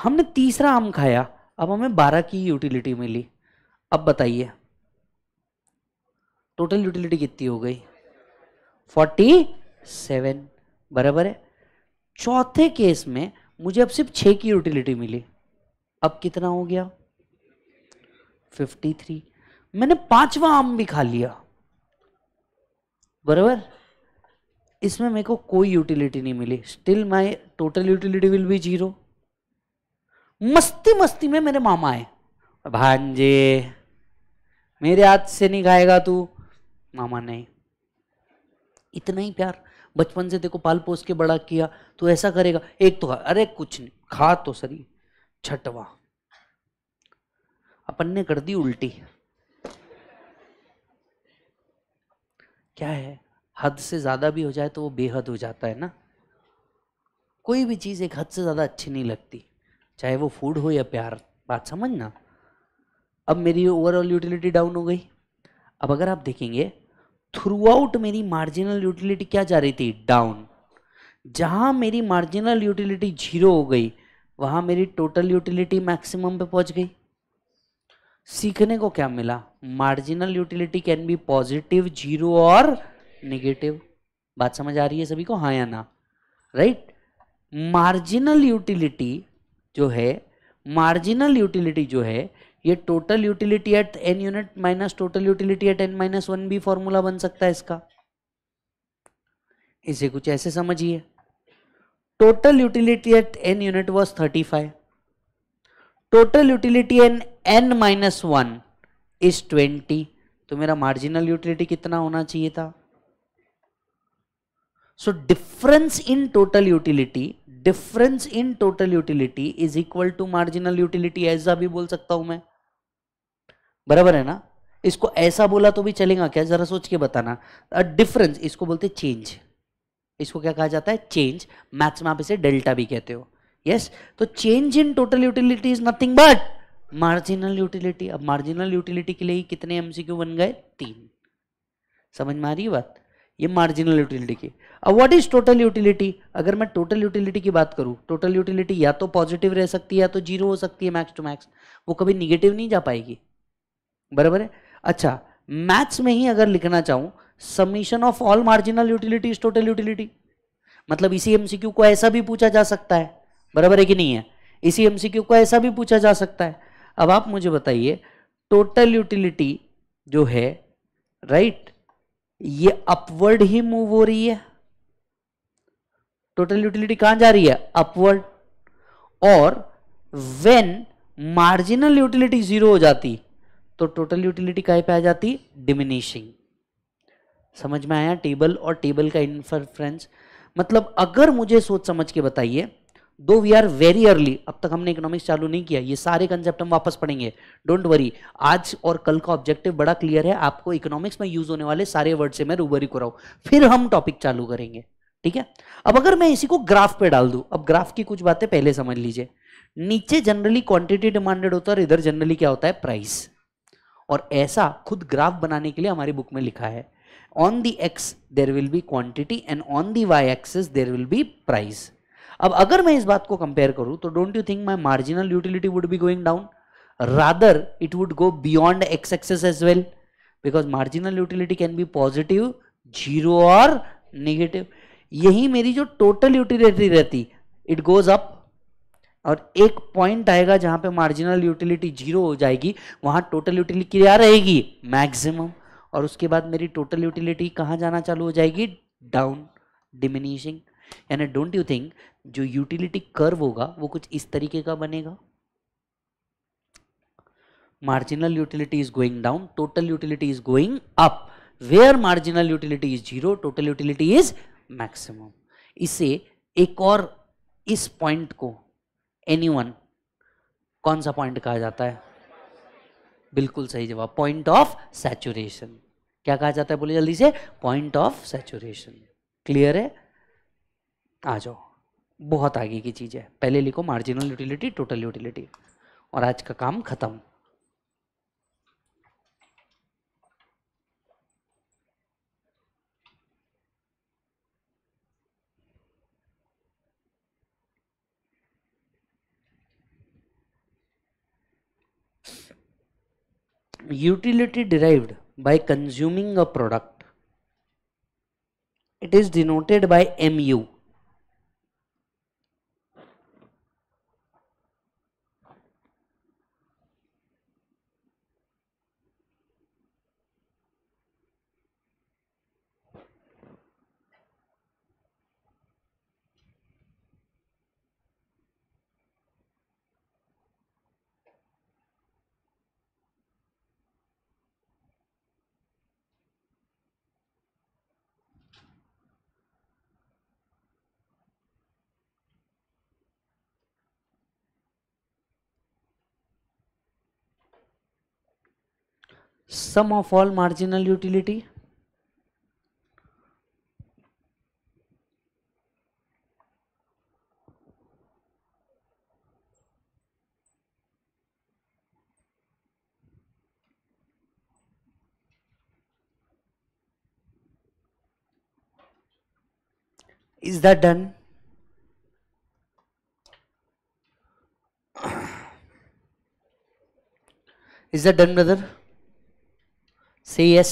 हमने तीसरा आम खाया अब हमें बारह की यूटिलिटी मिली अब बताइए टोटल यूटिलिटी कितनी हो गई फोर्टी सेवन बराबर है चौथे केस में मुझे अब सिर्फ छह की यूटिलिटी मिली अब कितना हो गया फिफ्टी थ्री मैंने पांचवा आम भी खा लिया बराबर इसमें मेरे को कोई यूटिलिटी नहीं मिली still my total utility will be zero मस्ती मस्ती में मेरे मामा आए भांजे मेरे हाथ से नहीं खाएगा तू मामा ने इतना ही प्यार बचपन से देखो पाल पोस के बड़ा किया तो ऐसा करेगा एक तो अरे कुछ नहीं खा तो सरी छठवा अपन ने कर दी उल्टी क्या है हद से ज्यादा भी हो जाए तो वो बेहद हो जाता है ना कोई भी चीज एक हद से ज्यादा अच्छी नहीं लगती चाहे वो फूड हो या प्यार बात समझना अब मेरी ओवरऑल यूटिलिटी डाउन हो गई अब अगर आप देखेंगे थ्रू आउट मेरी मार्जिनल यूटिलिटी क्या जा रही थी डाउन जहां मेरी मार्जिनल यूटिलिटी जीरो हो गई वहां मेरी टोटल यूटिलिटी मैक्सिमम पे पहुंच गई सीखने को क्या मिला marginal utility can be positive zero और नेगेटिव बात समझ आ रही है सभी को हाँ या ना राइट मार्जिनल यूटिलिटी जो है मार्जिनल यूटिलिटी जो है ये total utility at N unit minus total utility at N minus one भी फॉर्मूला बन सकता है इसका इसे कुछ ऐसे समझिए total utility at N unit was thirty five total utility N N minus one is twenty तो मेरा मार्जिनल यूटिलिटी कितना होना चाहिए था so difference in total utility difference in total utility is equal to marginal utility ऐसा भी बोल सकता हूं मैं बराबर है ना इसको ऐसा बोला तो भी चलेगा क्या जरा सोच के बताना डिफरेंस इसको बोलते चेंज इसको क्या कहा जाता है चेंज मैथ्स में आप इसे डेल्टा भी कहते हो यस yes? तो change in total utility is nothing but marginal utility अब मार्जिनल यूटिलिटी के लिए ही कितने एमसीक्यू बन गए तीन समझ में आ रही है बात ये मार्जिनल यूटिलिटी की अब व्हाट इज टोटल यूटिलिटी अगर मैं टोटल यूटिलिटी की बात करूँ टोटल यूटिलिटी या तो पॉजिटिव रह सकती है या तो जीरो हो सकती है मैक्स टू मैक्स वो कभी निगेटिव नहीं जा पाएगी बराबर है अच्छा मैथ्स में ही अगर लिखना चाहूं summation of all marginal utility total utility मतलब इसी एमसीक्यू को ऐसा भी पूछा जा सकता है बराबर है कि नहीं है इसी एमसीक्यू को ऐसा भी पूछा जा सकता है अब आप मुझे बताइए टोटल यूटिलिटी जो है राइट ये अपवर्ड ही मूव हो रही है टोटल यूटिलिटी कहां जा रही है अपवर्ड और वेन मार्जिनल यूटिलिटी जीरो हो जाती तो टोटल यूटिलिटी कहाँ पे आ जाती डिमिनिशिंग समझ में आया टेबल और टेबल का इन्फरेंस मतलब अगर मुझे सोच समझ के बताइए दो वी आर वेरी अर्ली अब तक हमने इकोनॉमिक्स चालू नहीं किया ये सारे कंसेप्ट हम वापस पढ़ेंगे डोंट वरी आज और कल का ऑब्जेक्टिव बड़ा क्लियर है आपको इकोनॉमिक्स में यूज होने वाले सारे वर्ड से मैं रूबरी कराऊ फिर हम टॉपिक चालू करेंगे ठीक है अब अगर मैं इसी को ग्राफ पे डाल दू अब ग्राफ की कुछ बातें पहले समझ लीजिए नीचे जनरली क्वांटिटी डिमांडेड होता है और इधर जनरली क्या होता है प्राइस और ऐसा खुद ग्राफ बनाने के लिए हमारी बुक में लिखा है on the X there will be quantity and on the Y axis there will be price अब अगर मैं इस बात को कंपेयर करूं तो don't you think my marginal utility would be going down rather it would go beyond X axis as well because marginal utility can be positive zero और negative यही मेरी जो टोटल यूटिलिटी रहती इट गोज अप और एक point आएगा जहां पे मार्जिनल यूटिलिटी जीरो हो जाएगी वहां टोटल यूटिलिटी क्या रहेगी मैक्सिमम और उसके बाद मेरी टोटल यूटिलिटी कहाँ जाना चालू हो जाएगी डाउन डिमिनिशिंग यानी डोंट यू थिंक जो यूटिलिटी कर्व होगा वो कुछ इस तरीके का बनेगा marginal utility is going down total utility is going up where marginal utility is zero total utility is maximum इसे एक और इस पॉइंट को एनीवन कौन सा पॉइंट कहा जाता है बिल्कुल सही जवाब पॉइंट ऑफ सैचुरेशन क्या कहा जाता है बोलिए जल्दी से पॉइंट ऑफ सैचुरेशन क्लियर है आ जाओ बहुत आगे की चीज़ है पहले लिखो मार्जिनल यूटिलिटी टोटल यूटिलिटी और आज का काम खत्म utility derived by consuming a product it is denoted by mu sum of all marginal utility is that done is that done brother Say yes.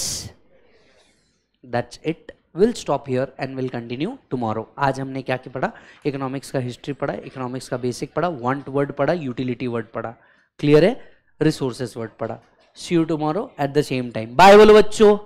That's it. Will stop here and will continue tomorrow आज हमने क्या क्या पढ़ा economics का history पढ़ा economics का basic पढ़ा want word पढ़ा यूटिलिटी वर्ड पढ़ा क्लियर है रिसोर्सेज वर्ड पढ़ा see you tomorrow at the same time bye बोलो बच्चों